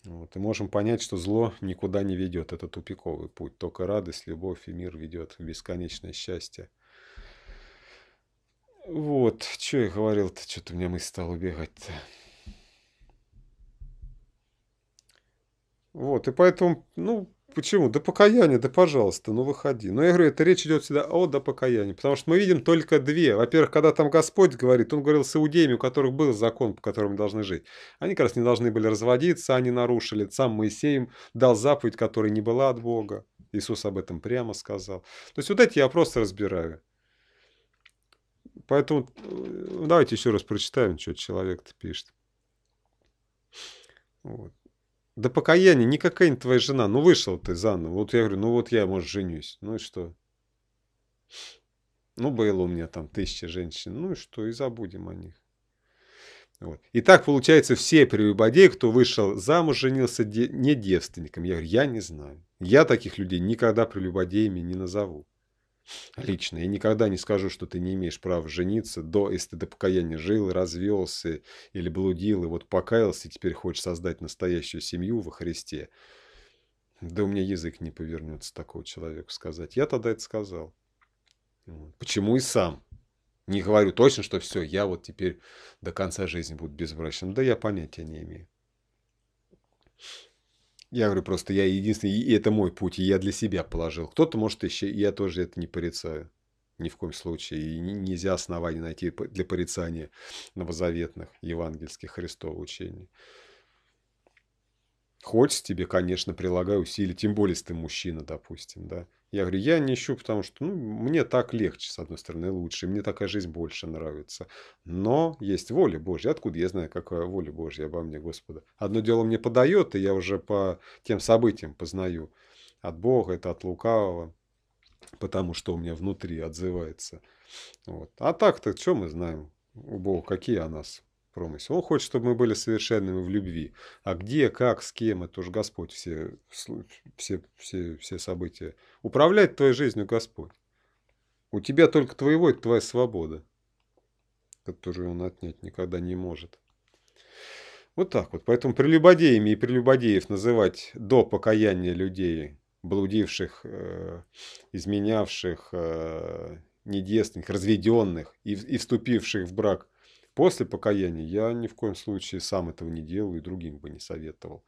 Вот. И можем понять, что зло никуда не ведет. Это тупиковый путь. Только радость, любовь и мир ведет в бесконечное счастье. Вот, что я говорил-то, что-то у меня мысль стала убегать-то. Вот, и поэтому, ну, почему? Да покаяние, да пожалуйста, ну выходи. Но ну, я говорю, это речь идет всегда о да покаянии, потому что мы видим только две. Во-первых, когда там Господь говорит, Он говорил с иудеями, у которых был закон, по которому должны жить. Они как раз не должны были разводиться, они нарушили. Сам Моисей им дал заповедь, которая не была от Бога. Иисус об этом прямо сказал. То есть вот эти я просто разбираю. Поэтому э, давайте еще раз прочитаем, что человек-то пишет. Вот. Да покаяние, не какая-нибудь твоя жена. Ну, вышел ты заново. Вот я говорю, ну вот я, может, женюсь. Ну и что? Ну, было у меня там тысяча женщин. Ну и что? И забудем о них. Вот. И так, получается, все прелюбодеи, кто вышел замуж, женился де- не девственником. Я говорю, я не знаю. Я таких людей никогда прелюбодеями не назову лично. Я никогда не скажу, что ты не имеешь права жениться, до, если ты до покаяния жил, развелся или блудил, и вот покаялся, и теперь хочешь создать настоящую семью во Христе. Да у меня язык не повернется такого человеку сказать. Я тогда это сказал. Почему и сам? Не говорю точно, что все, я вот теперь до конца жизни буду безбрачным. Да я понятия не имею. Я говорю просто, я единственный, и это мой путь, и я для себя положил. Кто-то, может, еще, я тоже это не порицаю. Ни в коем случае. И нельзя оснований найти для порицания новозаветных евангельских Христовых учений. Хочешь тебе, конечно, прилагай усилия, тем более, если ты мужчина, допустим, да. Я говорю, я не ищу, потому что ну, мне так легче, с одной стороны, лучше, мне такая жизнь больше нравится. Но есть воля Божья. Откуда я знаю, какая воля Божья обо мне, Господа? Одно дело мне подает, и я уже по тем событиям познаю. От Бога, это от лукавого, потому что у меня внутри отзывается. Вот. А так-то, что мы знаем у Бога, какие о нас промысел. Он хочет, чтобы мы были совершенными в любви. А где, как, с кем, это уж Господь все, все, все, все события. Управляет твоей жизнью Господь. У тебя только твоего, это твоя свобода, которую он отнять никогда не может. Вот так вот. Поэтому прелюбодеями и прелюбодеев называть до покаяния людей, блудивших, э, изменявших, э, недетственных, разведенных и, и вступивших в брак – после покаяния я ни в коем случае сам этого не делаю и другим бы не советовал.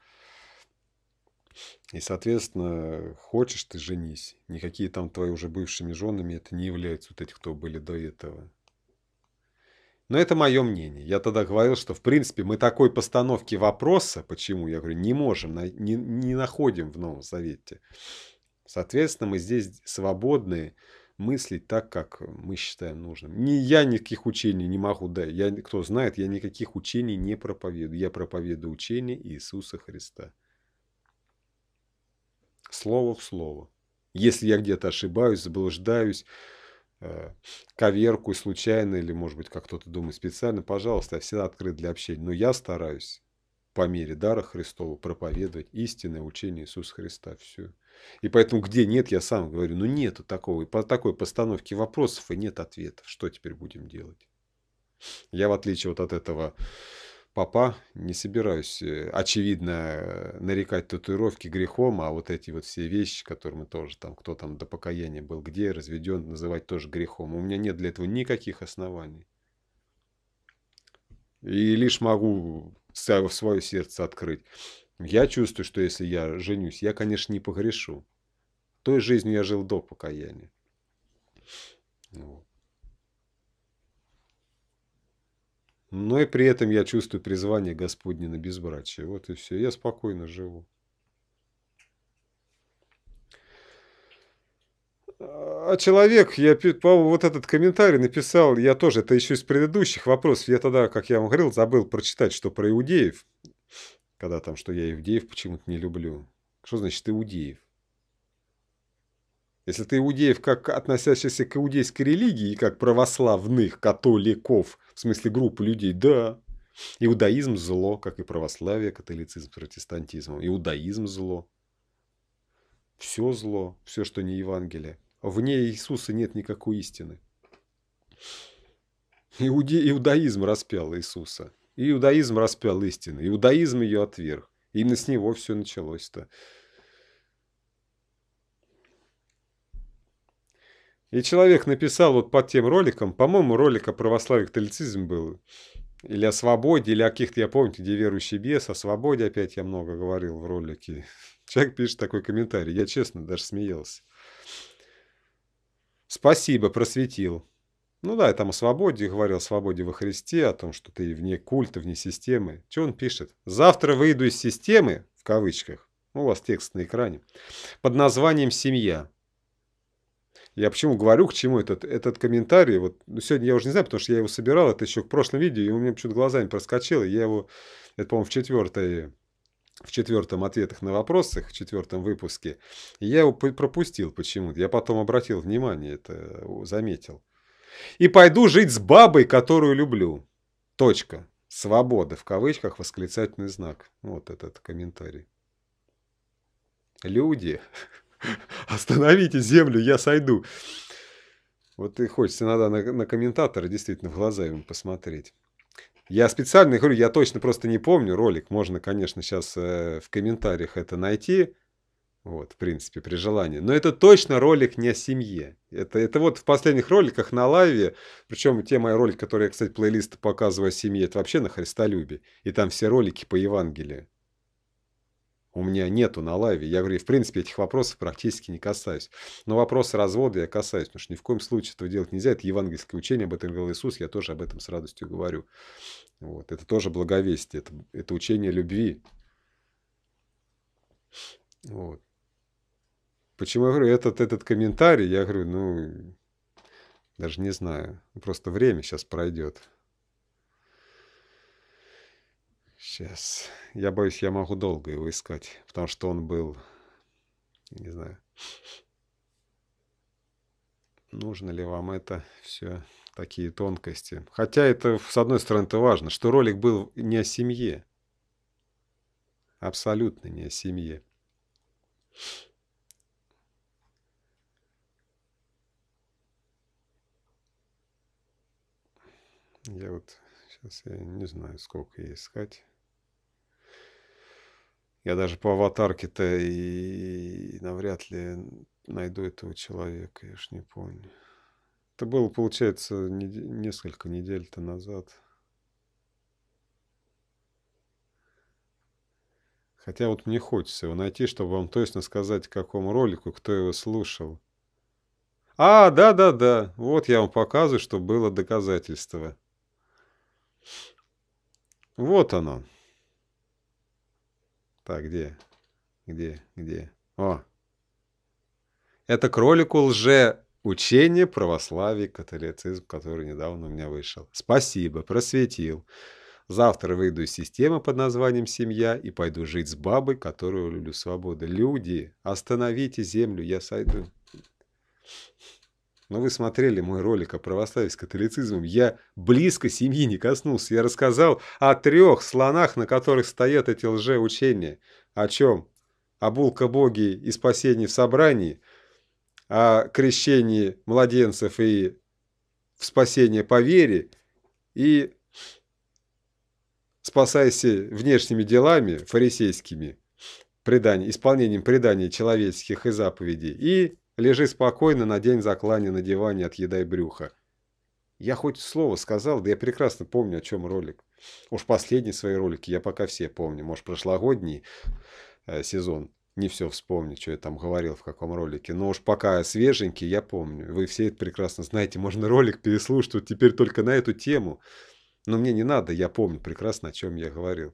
И, соответственно, хочешь ты женись. Никакие там твои уже бывшими женами это не являются вот эти, кто были до этого. Но это мое мнение. Я тогда говорил, что, в принципе, мы такой постановки вопроса, почему, я говорю, не можем, не, не находим в Новом Завете. Соответственно, мы здесь свободные мыслить так, как мы считаем нужным. Ни я никаких учений не могу дать. Я, кто знает, я никаких учений не проповедую. Я проповедую учение Иисуса Христа. Слово в слово. Если я где-то ошибаюсь, заблуждаюсь, э, коверку случайно или, может быть, как кто-то думает специально, пожалуйста, я всегда открыт для общения. Но я стараюсь по мере дара Христова проповедовать истинное учение Иисуса Христа. Все. И поэтому где нет, я сам говорю, ну нету такого. И по такой постановке вопросов и нет ответов. Что теперь будем делать? Я, в отличие вот от этого папа, не собираюсь, э, очевидно, э, нарекать татуировки грехом, а вот эти вот все вещи, которые мы тоже там, кто там до покаяния был, где разведен, называть тоже грехом. У меня нет для этого никаких оснований. И лишь могу в свое сердце открыть. Я чувствую, что если я женюсь, я, конечно, не погрешу. Той жизнью я жил до покаяния. Вот. Но и при этом я чувствую призвание Господне на безбрачие. Вот и все. Я спокойно живу. А человек, я, по-моему, вот этот комментарий написал, я тоже, это еще из предыдущих вопросов, я тогда, как я вам говорил, забыл прочитать, что про иудеев когда там, что я иудеев почему-то не люблю. Что значит иудеев? Если ты иудеев, как относящийся к иудейской религии, как православных католиков, в смысле группы людей, да. Иудаизм – зло, как и православие, католицизм, протестантизм. Иудаизм – зло. Все зло, все, что не Евангелие. Вне Иисуса нет никакой истины. Иуде... Иудаизм распял Иисуса. И иудаизм распял истину. Иудаизм ее отверг. Именно с него все началось-то. И человек написал вот под тем роликом, по-моему, ролика о православии католицизм был, или о свободе, или о каких-то, я помню, где верующий бес, о свободе опять я много говорил в ролике. Человек пишет такой комментарий, я честно даже смеялся. Спасибо, просветил. Ну да, и там о свободе, говорил о свободе во Христе, о том, что ты вне культа, вне системы. Что он пишет? «Завтра выйду из системы», в кавычках, ну, у вас текст на экране, под названием «Семья». Я почему говорю, к чему этот, этот комментарий, вот сегодня я уже не знаю, потому что я его собирал, это еще к прошлому видео, и у меня почему-то глазами проскочило, я его, это, по-моему, в четвертой в четвертом ответах на вопросах, в четвертом выпуске, я его пропустил почему-то. Я потом обратил внимание, это заметил. И пойду жить с бабой, которую люблю. Точка. Свобода в кавычках восклицательный знак. Вот этот комментарий. Люди, остановите землю, я сойду. Вот и хочется иногда на, на комментатора действительно в глаза ему посмотреть. Я специально говорю, я точно просто не помню ролик. Можно, конечно, сейчас э, в комментариях это найти. Вот, в принципе, при желании. Но это точно ролик не о семье. Это, это вот в последних роликах на лайве, причем те мои ролики, которые я, кстати, плейлист показываю о семье, это вообще на Христолюбе. И там все ролики по Евангелию. У меня нету на лайве. Я говорю, в принципе, этих вопросов практически не касаюсь. Но вопросы развода я касаюсь, потому что ни в коем случае этого делать нельзя. Это евангельское учение, об этом говорил Иисус, я тоже об этом с радостью говорю. Вот. Это тоже благовестие, это, это учение любви. Вот. Почему я говорю, этот, этот комментарий, я говорю, ну, даже не знаю. Просто время сейчас пройдет. Сейчас. Я боюсь, я могу долго его искать, потому что он был, не знаю, нужно ли вам это все, такие тонкости. Хотя это, с одной стороны, это важно, что ролик был не о семье. Абсолютно не о семье. Я вот сейчас я не знаю, сколько ей искать. Я даже по аватарке-то и, навряд ли найду этого человека, я ж не помню. Это было, получается, не... несколько недель-то назад. Хотя вот мне хочется его найти, чтобы вам точно сказать, какому ролику, кто его слушал. А, да-да-да, вот я вам показываю, что было доказательство. Вот оно. Так, где? Где? Где? О! Это кролику лже учение православие католицизм, который недавно у меня вышел. Спасибо, просветил. Завтра выйду из системы под названием «Семья» и пойду жить с бабой, которую люблю свободы. Люди, остановите землю, я сойду но вы смотрели мой ролик о православии с католицизмом. Я близко семьи не коснулся. Я рассказал о трех слонах, на которых стоят эти лжеучения. О чем? О булкобогии и спасении в собрании, о крещении младенцев и в спасение по вере, и спасайся внешними делами фарисейскими, преданий, исполнением преданий человеческих и заповедей, и Лежи спокойно, надень заклание на диване, отъедай брюха. Я хоть слово сказал, да я прекрасно помню, о чем ролик. Уж последние свои ролики я пока все помню. Может, прошлогодний э, сезон. Не все вспомню, что я там говорил, в каком ролике. Но уж пока свеженький, я помню. Вы все это прекрасно знаете. Можно ролик переслушать вот теперь только на эту тему. Но мне не надо, я помню прекрасно, о чем я говорил.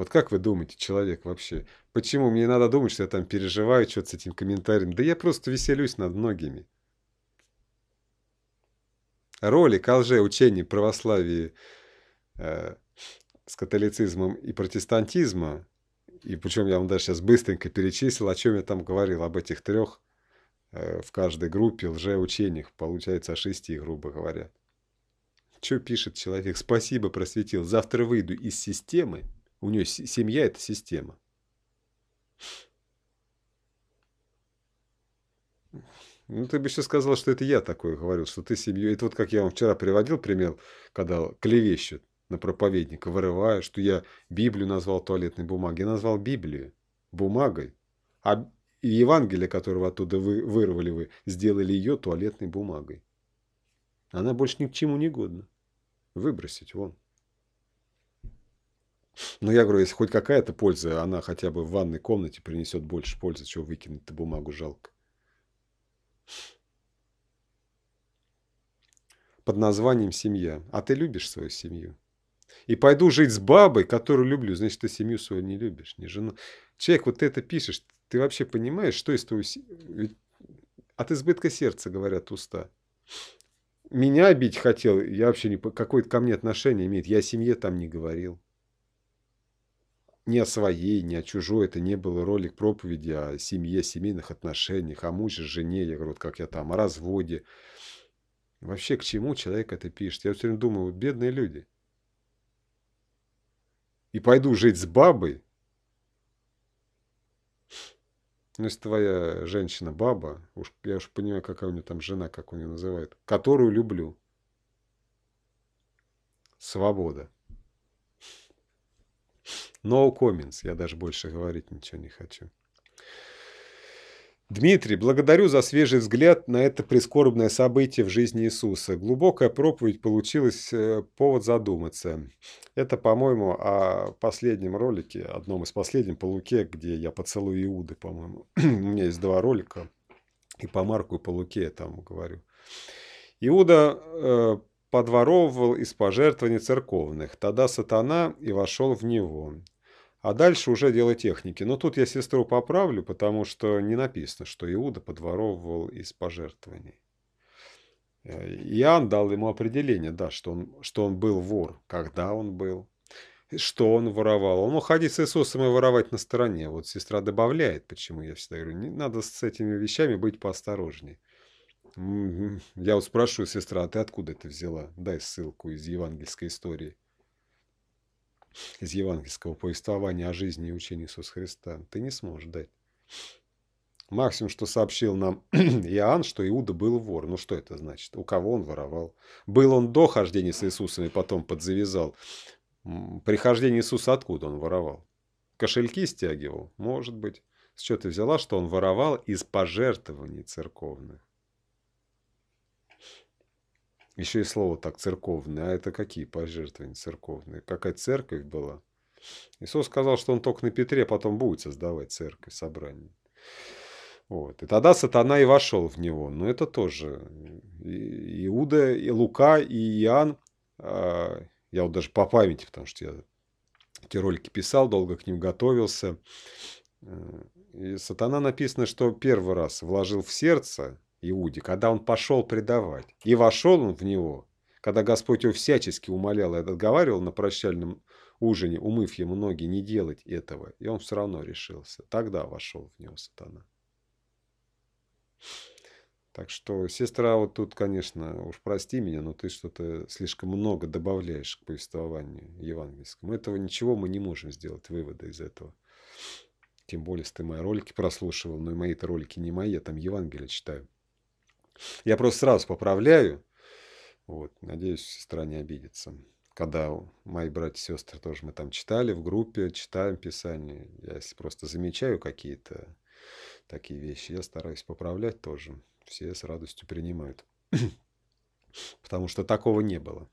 Вот как вы думаете, человек вообще? Почему мне надо думать, что я там переживаю что-то с этим комментарием? Да я просто веселюсь над многими. Ролик о лжеучении православии э, с католицизмом и протестантизма, и причем я вам даже сейчас быстренько перечислил, о чем я там говорил, об этих трех э, в каждой группе лжеучениях, получается о шести, грубо говоря. Что пишет человек? Спасибо, просветил. Завтра выйду из системы, у нее семья – это система. Ну, ты бы еще сказал, что это я такое говорил, что ты семью. Это вот как я вам вчера приводил пример, когда клевещут на проповедника, вырывая, что я Библию назвал туалетной бумагой. Я назвал Библию бумагой, а Евангелие, которого оттуда вы, вырвали вы, сделали ее туалетной бумагой. Она больше ни к чему не годна. Выбросить вон. Ну, я говорю, если хоть какая-то польза, она хотя бы в ванной комнате принесет больше пользы, чего выкинуть-то бумагу жалко. Под названием «Семья». А ты любишь свою семью? И пойду жить с бабой, которую люблю. Значит, ты семью свою не любишь, не жену. Человек, вот ты это пишешь, ты вообще понимаешь, что из твоего... От избытка сердца, говорят уста. Меня бить хотел, я вообще не... Какое-то ко мне отношение имеет. Я семье там не говорил ни о своей, ни о чужой. Это не был ролик проповеди о семье, семейных отношениях, о муже, жене, я говорю, вот как я там, о разводе. Вообще, к чему человек это пишет? Я все время думаю, вот бедные люди. И пойду жить с бабой. Ну, если твоя женщина баба, уж, я уж понимаю, какая у нее там жена, как у нее называют, которую люблю. Свобода. No comments. Я даже больше говорить ничего не хочу. Дмитрий, благодарю за свежий взгляд на это прискорбное событие в жизни Иисуса. Глубокая проповедь получилась э, повод задуматься. Это, по-моему, о последнем ролике, одном из последних по Луке, где я поцелую Иуды, по-моему. У меня есть два ролика, и по Марку, и по Луке я там говорю. Иуда э, подворовывал из пожертвований церковных. Тогда сатана и вошел в него. А дальше уже дело техники. Но тут я сестру поправлю, потому что не написано, что Иуда подворовывал из пожертвований. Э, Иоанн дал ему определение, да, что он, что он был вор, когда он был, что он воровал. Он мог ходить с Иисусом и воровать на стороне. Вот сестра добавляет, почему я всегда говорю, не надо с этими вещами быть поосторожнее. Я вот спрашиваю, сестра, а ты откуда это взяла? Дай ссылку из евангельской истории, из евангельского повествования о жизни и учении Иисуса Христа. Ты не сможешь дать. Максимум, что сообщил нам Иоанн, что Иуда был вор. Ну что это значит? У кого он воровал? Был он до хождения с Иисусом и потом подзавязал. При хождении Иисуса откуда он воровал? Кошельки стягивал? Может быть. С чего ты взяла, что он воровал из пожертвований церковных? Еще и слово так церковное. А это какие пожертвования церковные? Какая церковь была? Иисус сказал, что он только на Петре потом будет создавать церковь, собрание. Вот. И тогда сатана и вошел в него. Но это тоже Иуда, и Лука, и Иоанн. А, я вот даже по памяти, потому что я эти ролики писал, долго к ним готовился. Э, и сатана написано, что первый раз вложил в сердце, Иуде, когда он пошел предавать. И вошел он в него, когда Господь его всячески умолял и отговаривал на прощальном ужине, умыв ему ноги, не делать этого. И он все равно решился. Тогда вошел в него сатана. Так что, сестра, вот тут, конечно, уж прости меня, но ты что-то слишком много добавляешь к повествованию евангельскому. Этого ничего мы не можем сделать, вывода из этого. Тем более, если ты мои ролики прослушивал, но и мои-то ролики не мои, я там Евангелие читаю. Я просто сразу поправляю. Вот, надеюсь, сестра не обидится. Когда мои братья и сестры тоже мы там читали в группе, читаем Писание. Я если просто замечаю какие-то такие вещи, я стараюсь поправлять тоже. Все с радостью принимают. Потому что такого не было.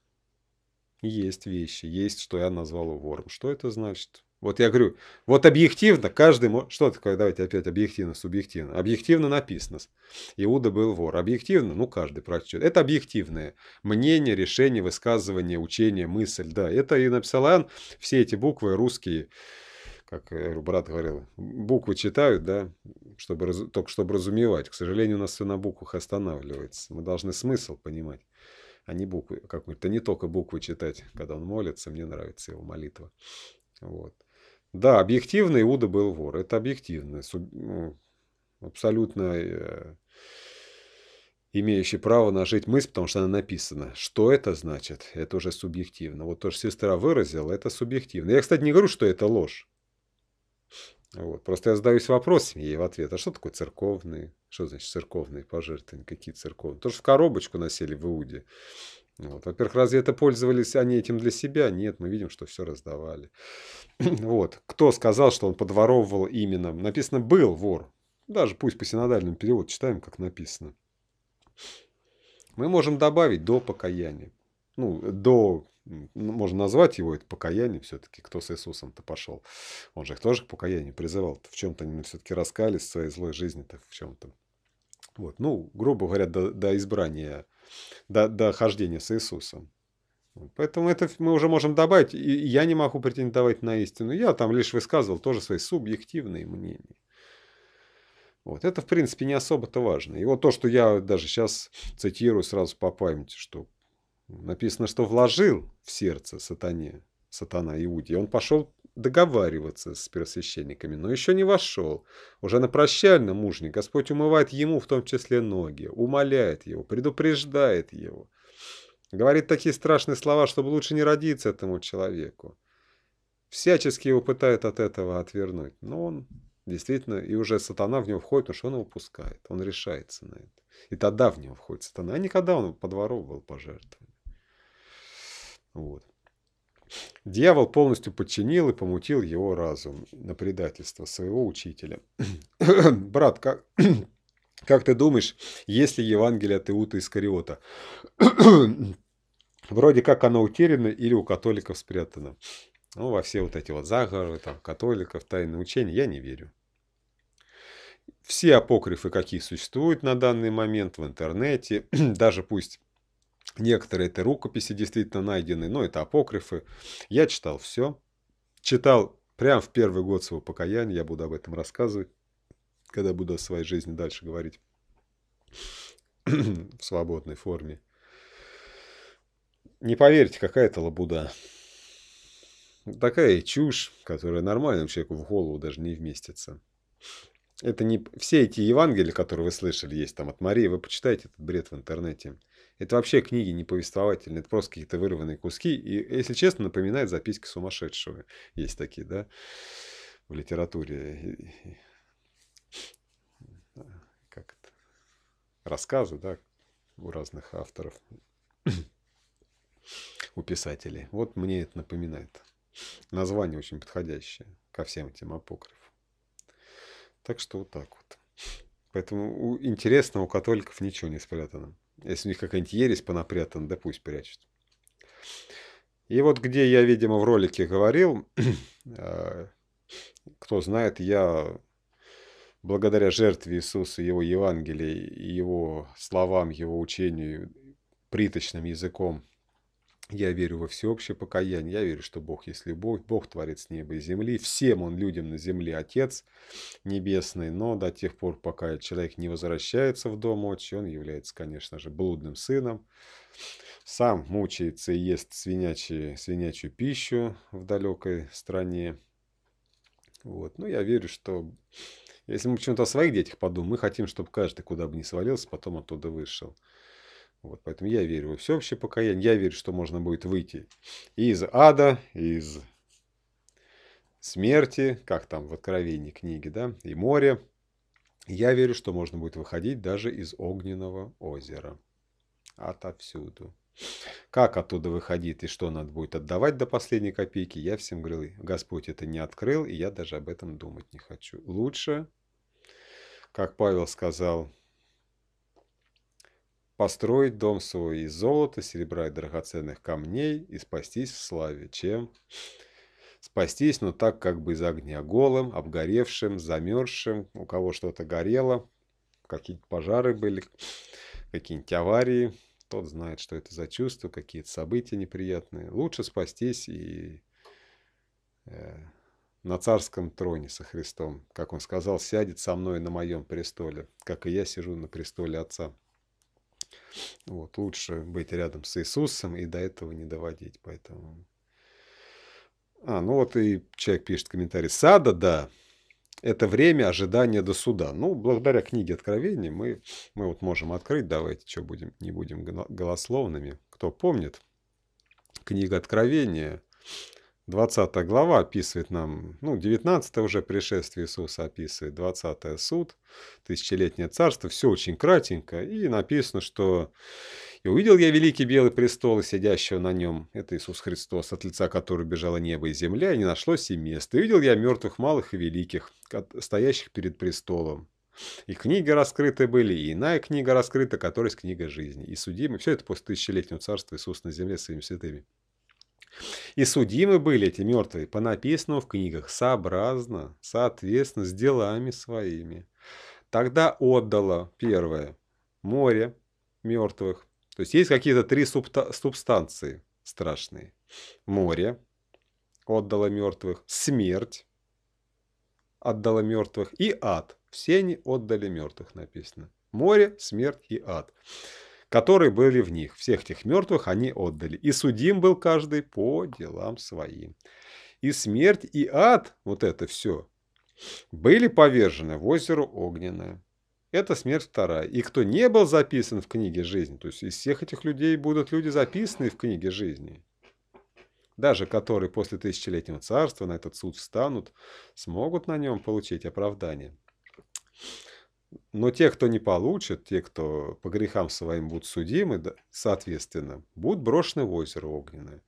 Есть вещи, есть, что я назвал вором. Что это значит? Вот я говорю, вот объективно каждый... Что такое, давайте опять объективно, субъективно. Объективно написано. Иуда был вор. Объективно, ну каждый прочтет. Это объективное мнение, решение, высказывание, учение, мысль. Да, это и написал Иоанн. Все эти буквы русские, как э, брат говорил, буквы читают, да, чтобы, только чтобы разумевать. К сожалению, у нас все на буквах останавливается. Мы должны смысл понимать а не буквы как говорится, не только буквы читать, когда он молится, мне нравится его молитва. Вот. Да, объективно Иуда был вор. Это объективно. Суб... Ну, абсолютно э, имеющий право нажить мысль, потому что она написана. Что это значит? Это уже субъективно. Вот то, что сестра выразила, это субъективно. Я, кстати, не говорю, что это ложь. Вот. Просто я задаюсь вопросом ей в ответ, а что такое церковные? Что значит церковные пожертвования? Какие церковные? То, что в коробочку носили в Иуде. Вот. Во-первых, разве это пользовались они этим для себя? Нет, мы видим, что все раздавали. вот. Кто сказал, что он подворовывал именно? Написано «был вор». Даже пусть по синодальному переводу читаем, как написано. Мы можем добавить «до покаяния». Ну, до можно назвать его это покаяние все-таки, кто с Иисусом-то пошел. Он же их тоже к покаянию призывал. В чем-то они все-таки раскались в своей злой жизни-то в чем-то. Вот. Ну, грубо говоря, до, до избрания, до, до хождения с Иисусом. Поэтому это мы уже можем добавить. И я не могу претендовать на истину. Я там лишь высказывал тоже свои субъективные мнения. Вот. Это, в принципе, не особо-то важно. И вот то, что я даже сейчас цитирую сразу по памяти, что написано, что вложил в сердце сатане, сатана Иуде. Он пошел договариваться с первосвященниками, но еще не вошел. Уже на прощальном ужине Господь умывает ему в том числе ноги, умоляет его, предупреждает его. Говорит такие страшные слова, чтобы лучше не родиться этому человеку. Всячески его пытают от этого отвернуть, но он действительно, и уже сатана в него входит, потому что он его пускает, он решается на это. И тогда в него входит сатана, а не когда он подворовывал пожертвования. Вот. Дьявол полностью подчинил и помутил его разум на предательство своего учителя. «Брат, как, как ты думаешь, есть ли Евангелие от Иута Искариота?» Вроде как оно утеряно или у католиков спрятано. Ну, во все вот эти вот заговоры, там, католиков, тайные учения, я не верю. Все апокрифы, какие существуют на данный момент в интернете, даже пусть Некоторые это рукописи действительно найдены, но это апокрифы. Я читал все. Читал прямо в первый год своего покаяния. Я буду об этом рассказывать, когда буду о своей жизни дальше говорить в свободной форме. Не поверите, какая это лабуда. Такая чушь, которая нормальному человеку в голову даже не вместится. Это не все эти Евангелия, которые вы слышали, есть там от Марии, вы почитайте этот бред в интернете. Это вообще книги не повествовательные, это просто какие-то вырванные куски. И, если честно, напоминает записки сумасшедшего. Есть такие, да, в литературе. Как это? Рассказы, да, у разных авторов, у писателей. Вот мне это напоминает. Название очень подходящее ко всем этим апокрифам. Так что вот так вот. Поэтому у интересного у католиков ничего не спрятано. Если у них какая-нибудь ересь понапрятана, да пусть прячет. И вот где я, видимо, в ролике говорил, э, кто знает, я благодаря жертве Иисуса, его Евангелии, его словам, его учению, приточным языком – я верю во всеобщее покаяние. Я верю, что Бог есть любовь. Бог творит с неба и земли. Всем Он людям на земле Отец Небесный. Но до тех пор, пока человек не возвращается в дом отче, он является, конечно же, блудным сыном. Сам мучается и ест свинячий, свинячью пищу в далекой стране. Вот. Но ну, я верю, что если мы почему-то о своих детях подумаем, мы хотим, чтобы каждый, куда бы ни свалился, потом оттуда вышел. Вот, поэтому я верю во всеобщее покаяние, я верю, что можно будет выйти из ада, из смерти, как там в Откровении книги, да, и море. Я верю, что можно будет выходить даже из огненного озера. Отовсюду. Как оттуда выходить и что надо будет отдавать до последней копейки, я всем говорил, Господь это не открыл, и я даже об этом думать не хочу. Лучше, как Павел сказал построить дом свой из золота, серебра и драгоценных камней и спастись в славе, чем спастись, но так как бы из огня, голым, обгоревшим, замерзшим, у кого что-то горело, какие-то пожары были, какие-нибудь аварии, тот знает, что это за чувство, какие-то события неприятные. Лучше спастись и э, на царском троне со Христом, как он сказал, сядет со мной на моем престоле, как и я сижу на престоле Отца. Вот, лучше быть рядом с Иисусом и до этого не доводить. Поэтому... А, ну вот и человек пишет комментарий. Сада, да, это время ожидания до суда. Ну, благодаря книге Откровения мы, мы вот можем открыть. Давайте, что будем, не будем голословными. Кто помнит, книга Откровения – 20 глава описывает нам, ну, 19 уже пришествие Иисуса описывает, 20 суд, тысячелетнее царство, все очень кратенько, и написано, что «И увидел я великий белый престол, сидящего на нем, это Иисус Христос, от лица которого бежало небо и земля, и не нашлось и места, и увидел я мертвых малых и великих, стоящих перед престолом, и книги раскрыты были, и иная книга раскрыта, которая есть книга жизни. И судимы. Все это после тысячелетнего царства Иисуса на земле своими святыми. И судимы были эти мертвые по написанному в книгах сообразно, соответственно, с делами своими. Тогда отдало первое море мертвых. То есть есть какие-то три субстанции страшные. Море отдало мертвых, смерть отдала мертвых и ад. Все они отдали мертвых, написано. Море, смерть и ад которые были в них. Всех тех мертвых они отдали. И судим был каждый по делам своим. И смерть, и ад, вот это все, были повержены в озеро Огненное. Это смерть вторая. И кто не был записан в книге жизни, то есть из всех этих людей будут люди записанные в книге жизни, даже которые после тысячелетнего царства на этот суд встанут, смогут на нем получить оправдание. Но те, кто не получит, те, кто по грехам своим будут судимы, соответственно, будут брошены в озеро огненное.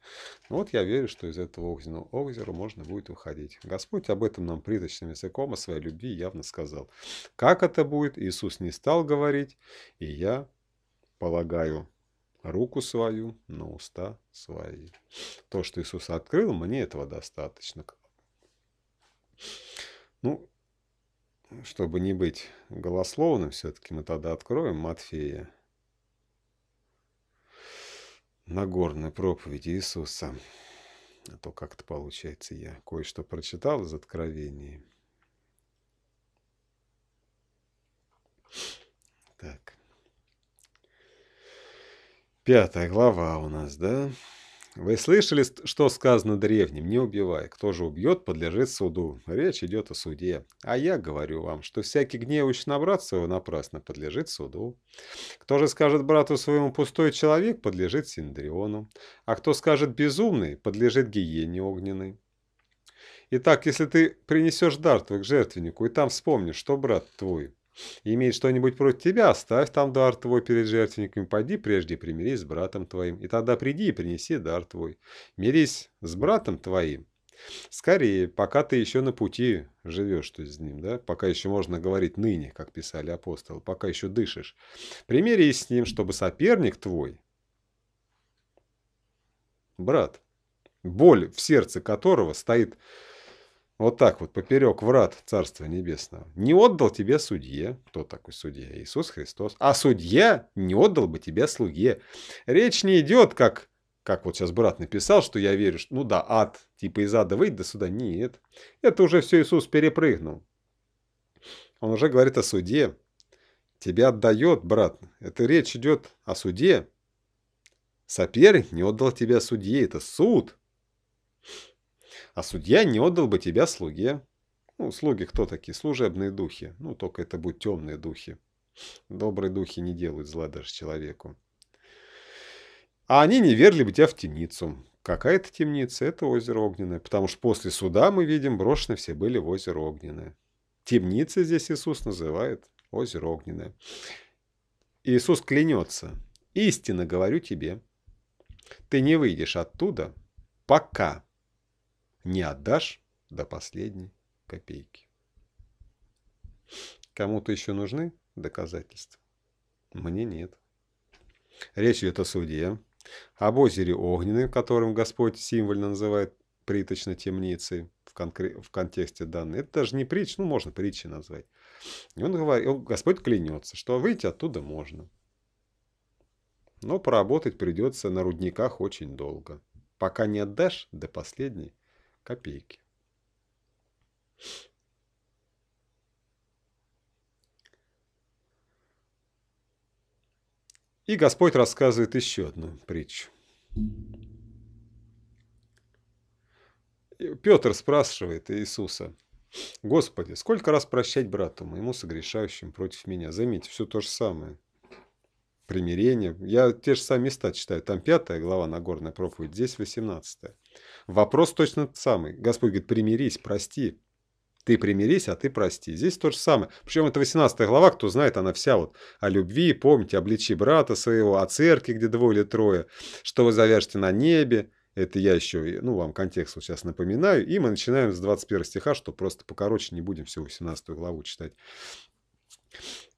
Но ну вот я верю, что из этого огненного озера можно будет уходить. Господь об этом нам приточным языком, о своей любви явно сказал. Как это будет, Иисус не стал говорить, и я полагаю руку свою на уста свои. То, что Иисус открыл, мне этого достаточно. Ну, чтобы не быть голословным, все-таки мы тогда откроем Матфея. Нагорной проповеди Иисуса. А то как-то получается я кое-что прочитал из Откровений. Так. Пятая глава у нас, да? Вы слышали, что сказано древним? Не убивай. Кто же убьет, подлежит суду. Речь идет о суде. А я говорю вам, что всякий гневающий на братца его напрасно подлежит суду. Кто же скажет брату своему пустой человек, подлежит Синдриону. А кто скажет безумный, подлежит гиене огненной. Итак, если ты принесешь дар твой к жертвеннику, и там вспомнишь, что брат твой имеет что-нибудь против тебя, оставь там дар твой перед жертвенниками, пойди прежде примирись с братом твоим, и тогда приди и принеси дар твой. Мирись с братом твоим. Скорее, пока ты еще на пути живешь ты с ним, да? Пока еще можно говорить ныне, как писали апостолы, пока еще дышишь. Примирись с ним, чтобы соперник твой, брат, боль в сердце которого стоит вот так вот, поперек врат Царства Небесного. Не отдал тебе судье. Кто такой судья? Иисус Христос. А судья не отдал бы тебе слуге. Речь не идет, как, как вот сейчас брат написал, что я верю, что ну да, ад, типа из ада выйдет до сюда. Нет. Это уже все Иисус перепрыгнул. Он уже говорит о суде. Тебя отдает, брат. Это речь идет о суде. Соперник не отдал тебя судье. Это суд а судья не отдал бы тебя слуге. Ну, слуги кто такие? Служебные духи. Ну, только это будут темные духи. Добрые духи не делают зла даже человеку. А они не верли бы тебя в темницу. Какая-то темница – это озеро Огненное, потому что после суда, мы видим, брошены все были в озеро Огненное. Темница здесь Иисус называет озеро Огненное. Иисус клянется. «Истинно говорю тебе, ты не выйдешь оттуда, пока не отдашь до последней копейки. Кому-то еще нужны доказательства? Мне нет. Речь идет о суде, об озере Огненной, которым Господь символьно называет приточно темницей в, конкре- в контексте данной. Это даже не притч, ну можно притчи назвать. И он говорит, Господь клянется, что выйти оттуда можно. Но поработать придется на рудниках очень долго. Пока не отдашь до последней копейки. И Господь рассказывает еще одну притчу. Петр спрашивает Иисуса, «Господи, сколько раз прощать брату моему, согрешающим против меня?» Заметьте, все то же самое – примирение. Я те же самые места читаю. Там пятая глава Нагорная проповедь, здесь 18. -я. Вопрос точно тот самый. Господь говорит, примирись, прости. Ты примирись, а ты прости. Здесь то же самое. Причем это 18 глава, кто знает, она вся вот о любви, помните, обличи брата своего, о церкви, где двое или трое, что вы завяжете на небе. Это я еще, ну, вам контекст вот сейчас напоминаю. И мы начинаем с 21 стиха, что просто покороче не будем всю 18 главу читать.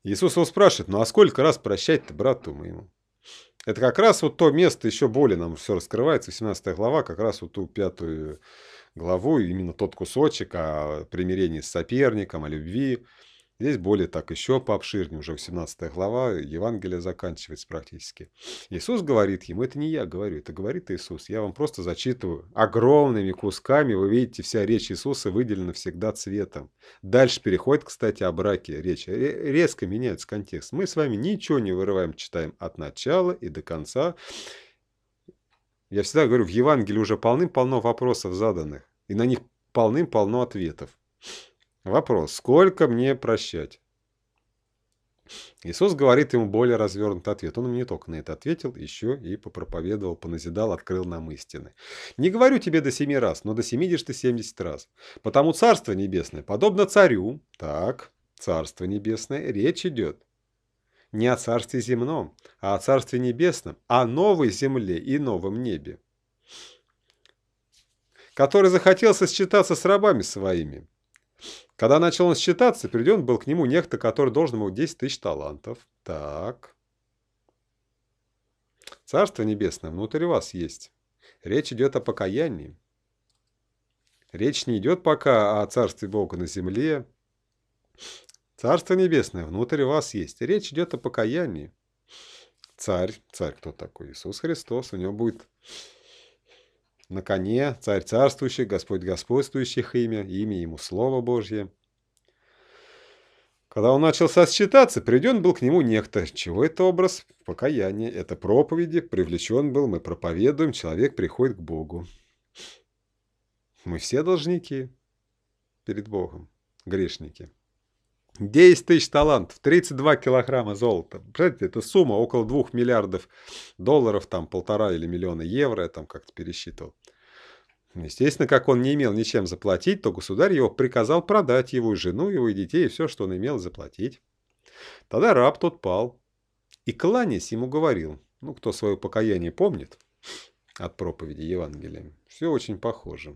Иисус его спрашивает, ну а сколько раз прощать-то брату моему? Это как раз вот то место, еще более нам все раскрывается, 18 глава, как раз вот ту пятую главу, именно тот кусочек о примирении с соперником, о любви. Здесь более так еще пообширнее, уже 17 глава, Евангелие заканчивается практически. Иисус говорит ему, это не я говорю, это говорит Иисус, я вам просто зачитываю огромными кусками, вы видите, вся речь Иисуса выделена всегда цветом. Дальше переходит, кстати, о браке речь, резко меняется контекст. Мы с вами ничего не вырываем, читаем от начала и до конца. Я всегда говорю, в Евангелии уже полным-полно вопросов заданных, и на них полным-полно ответов. Вопрос, сколько мне прощать? Иисус говорит ему более развернутый ответ. Он мне не только на это ответил, еще и попроповедовал, поназидал, открыл нам истины. «Не говорю тебе до семи раз, но до семидесяти ты семьдесят раз. Потому Царство Небесное подобно Царю». Так, Царство Небесное, речь идет не о Царстве земном, а о Царстве Небесном, о новой земле и новом небе, который захотел сосчитаться с рабами своими, когда начал он считаться, приведен был к нему некто, который должен был 10 тысяч талантов. Так. Царство небесное внутри вас есть. Речь идет о покаянии. Речь не идет пока о Царстве Бога на земле. Царство Небесное внутрь вас есть. Речь идет о покаянии. Царь, царь кто такой? Иисус Христос. У него будет на коне, царь царствующий, Господь господствующих имя, имя ему Слово Божье. Когда он начал сосчитаться, приден был к нему некто. Чего это образ? Покаяние. Это проповеди. Привлечен был, мы проповедуем, человек приходит к Богу. Мы все должники перед Богом, грешники. 10 тысяч талантов, 32 килограмма золота. Представляете, это сумма около 2 миллиардов долларов, там полтора или миллиона евро, я там как-то пересчитывал. Ну, естественно, как он не имел ничем заплатить, то государь его приказал продать его жену, его и детей, и все, что он имел, заплатить. Тогда раб тот пал. И кланясь ему говорил, ну, кто свое покаяние помнит от проповеди Евангелия, все очень похоже.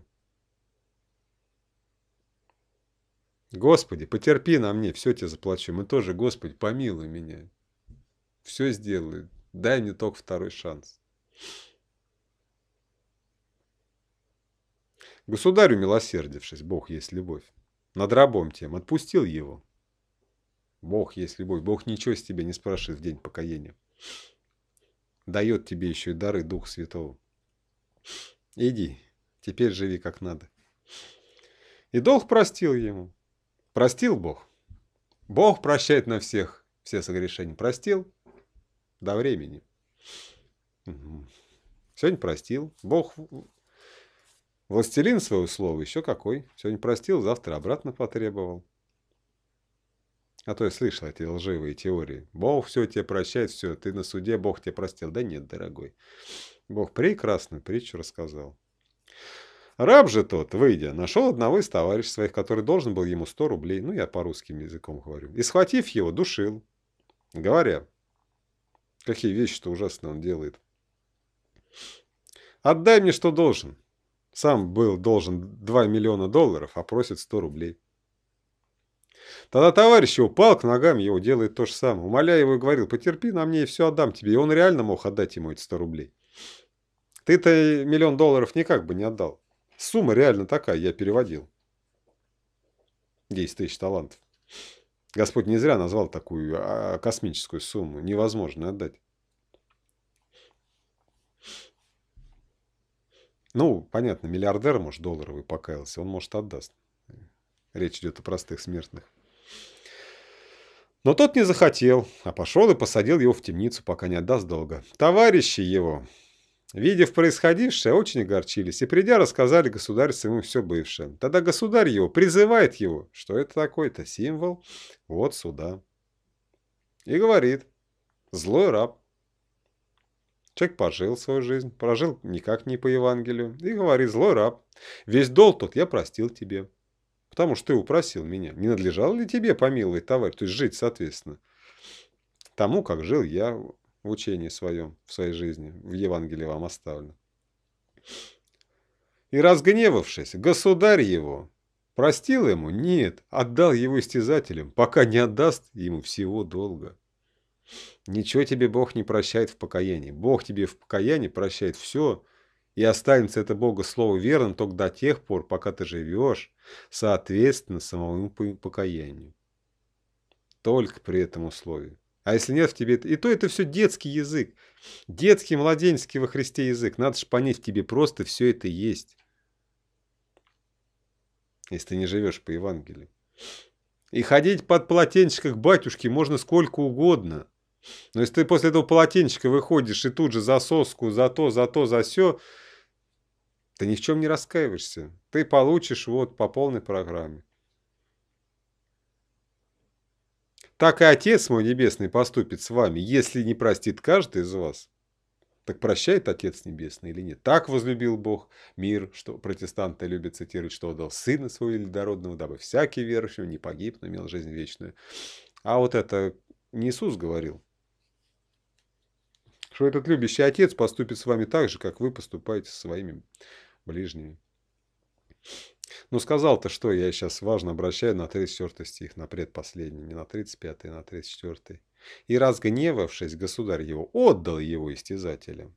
Господи, потерпи на мне, все тебе заплачу. Мы тоже, Господи, помилуй меня. Все сделаю. Дай мне только второй шанс. Государю милосердившись, Бог есть любовь. Над рабом тем отпустил его. Бог есть любовь. Бог ничего с тебя не спрашивает в день покаяния. Дает тебе еще и дары Духа Святого. Иди, теперь живи как надо. И долг простил ему. Простил Бог. Бог прощает на всех все согрешения. Простил до времени. Сегодня простил. Бог властелин своего слова еще какой. Сегодня простил, завтра обратно потребовал. А то я слышал эти лживые теории. Бог все тебе прощает, все, ты на суде, Бог тебе простил. Да нет, дорогой. Бог прекрасную притчу рассказал. Раб же тот, выйдя, нашел одного из товарищей своих, который должен был ему 100 рублей, ну, я по русским языком говорю, и, схватив его, душил, говоря, какие вещи-то ужасные он делает. Отдай мне, что должен. Сам был должен 2 миллиона долларов, а просит 100 рублей. Тогда товарищ его пал к ногам его, делает то же самое. Умоляя его говорил, потерпи на мне и все отдам тебе. И он реально мог отдать ему эти 100 рублей. Ты-то миллион долларов никак бы не отдал. Сумма реально такая, я переводил. 10 тысяч талантов. Господь не зря назвал такую а, космическую сумму. Невозможно отдать. Ну, понятно, миллиардер, может, долларовый покаялся, он, может, отдаст. Речь идет о простых смертных. Но тот не захотел, а пошел и посадил его в темницу, пока не отдаст долга. Товарищи его, Видев происходившее, очень огорчились и, придя, рассказали государю своему все бывшее. Тогда государь его призывает его, что это такой-то символ вот сюда И говорит, злой раб. Человек пожил свою жизнь, прожил никак не по Евангелию, и говорит, злой раб, весь долг тот я простил тебе, потому что ты упросил меня. Не надлежало ли тебе, помиловать товарищ, то есть жить, соответственно, тому, как жил я, в учении своем, в своей жизни, в Евангелии вам оставлено. И разгневавшись, государь его простил ему? Нет, отдал его истязателям, пока не отдаст ему всего долга. Ничего тебе Бог не прощает в покаянии. Бог тебе в покаянии прощает все, и останется это Бога Слово верным только до тех пор, пока ты живешь, соответственно, самому покаянию. Только при этом условии. А если нет в тебе... И то это все детский язык. Детский, младенческий во Христе язык. Надо же понять, в тебе просто все это есть. Если ты не живешь по Евангелию. И ходить под к батюшке можно сколько угодно. Но если ты после этого полотенчика выходишь и тут же за соску, за то, за то, за все, ты ни в чем не раскаиваешься. Ты получишь вот по полной программе. Так и Отец мой Небесный поступит с вами, если не простит каждый из вас. Так прощает Отец Небесный или нет? Так возлюбил Бог мир, что протестанты любят цитировать, что отдал Сына Своего Единородного, дабы всякий верующий не погиб, но имел жизнь вечную. А вот это не Иисус говорил. Что этот любящий Отец поступит с вами так же, как вы поступаете со своими ближними. Ну, сказал-то что, я сейчас важно обращаю на 34 стих, на предпоследний, не на 35, а на 34. «И разгневавшись, государь его отдал его истязателям,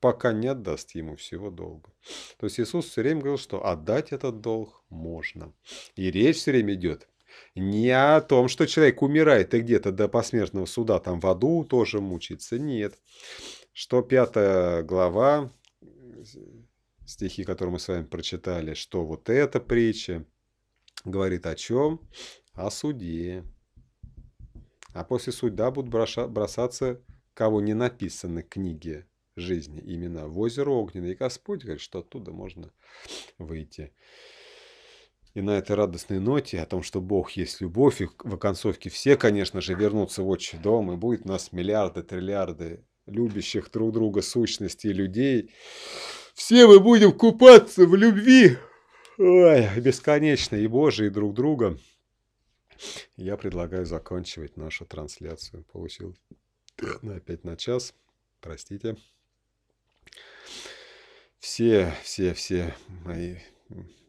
пока не отдаст ему всего долга». То есть Иисус все время говорил, что отдать этот долг можно. И речь все время идет не о том, что человек умирает и где-то до посмертного суда, там в аду тоже мучается, нет. Что пятая глава, стихи, которые мы с вами прочитали, что вот эта притча говорит о чем? О суде. А после суда будут бросаться, кого не написаны книги жизни, именно в озеро Огненное. И Господь говорит, что оттуда можно выйти. И на этой радостной ноте о том, что Бог есть любовь, и в оконцовке все, конечно же, вернутся в отчий дом, и будет у нас миллиарды, триллиарды любящих друг друга сущностей людей. Все мы будем купаться в любви. Ой, бесконечно и Боже, и друг друга. Я предлагаю заканчивать нашу трансляцию. Получил опять на час. Простите. Все, все, все мои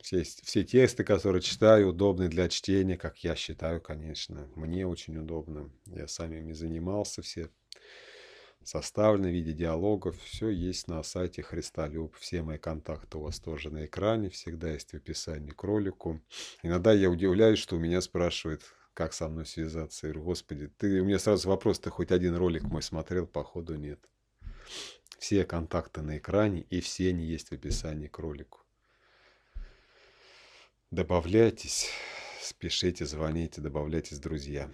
все, все тексты, которые читаю, удобны для чтения, как я считаю, конечно. Мне очень удобно. Я сам ими занимался все составлены в виде диалогов. Все есть на сайте Христолюб. Все мои контакты у вас тоже на экране. Всегда есть в описании к ролику. Иногда я удивляюсь, что у меня спрашивают, как со мной связаться. Я говорю, господи, ты... у меня сразу вопрос, ты хоть один ролик мой смотрел? Походу нет. Все контакты на экране и все они есть в описании к ролику. Добавляйтесь, спешите, звоните, добавляйтесь, друзья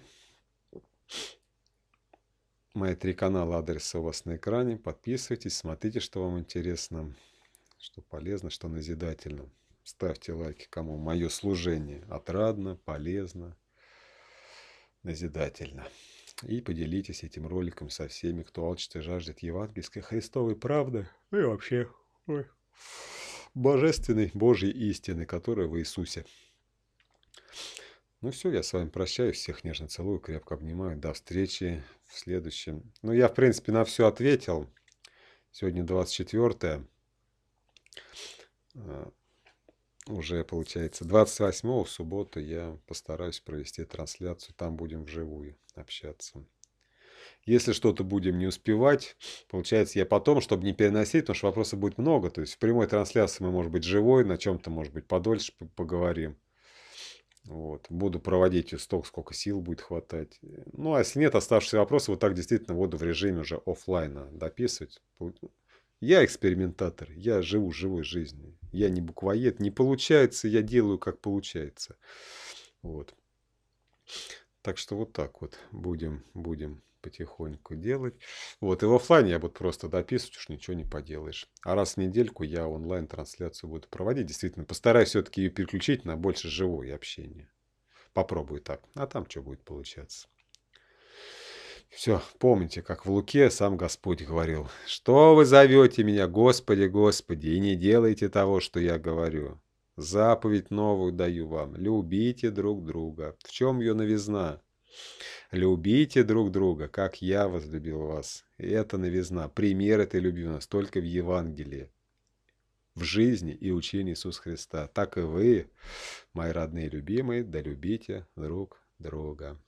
мои три канала, адреса у вас на экране. Подписывайтесь, смотрите, что вам интересно, что полезно, что назидательно. Ставьте лайки, кому мое служение отрадно, полезно, назидательно. И поделитесь этим роликом со всеми, кто алчит и жаждет евангельской Христовой правды. Ну и вообще... Ой божественной Божьей истины, которая в Иисусе. Ну все, я с вами прощаюсь, всех нежно целую, крепко обнимаю. До встречи в следующем. Ну я, в принципе, на все ответил. Сегодня 24 а, уже получается 28 в субботу я постараюсь провести трансляцию, там будем вживую общаться. Если что-то будем не успевать, получается, я потом, чтобы не переносить, потому что вопросов будет много. То есть в прямой трансляции мы, может быть, живой, на чем-то, может быть, подольше поговорим. Вот. Буду проводить столько, сколько сил будет хватать. Ну, а если нет, оставшиеся вопросы вот так действительно буду в режиме уже офлайна дописывать. Я экспериментатор, я живу живой жизнью. Я не буквоед, не получается, я делаю, как получается. Вот. Так что вот так вот будем, будем потихоньку делать. Вот, и в офлайне я буду просто дописывать, уж ничего не поделаешь. А раз в недельку я онлайн-трансляцию буду проводить. Действительно, постараюсь все-таки ее переключить на больше живое общение. Попробую так. А там что будет получаться. Все, помните, как в Луке сам Господь говорил, «Что вы зовете меня, Господи, Господи, и не делайте того, что я говорю? Заповедь новую даю вам, любите друг друга. В чем ее новизна? Любите друг друга, как я возлюбил вас. Это новизна. Пример этой любви у нас только в Евангелии, в жизни и учении Иисуса Христа. Так и вы, мои родные и любимые, долюбите друг друга.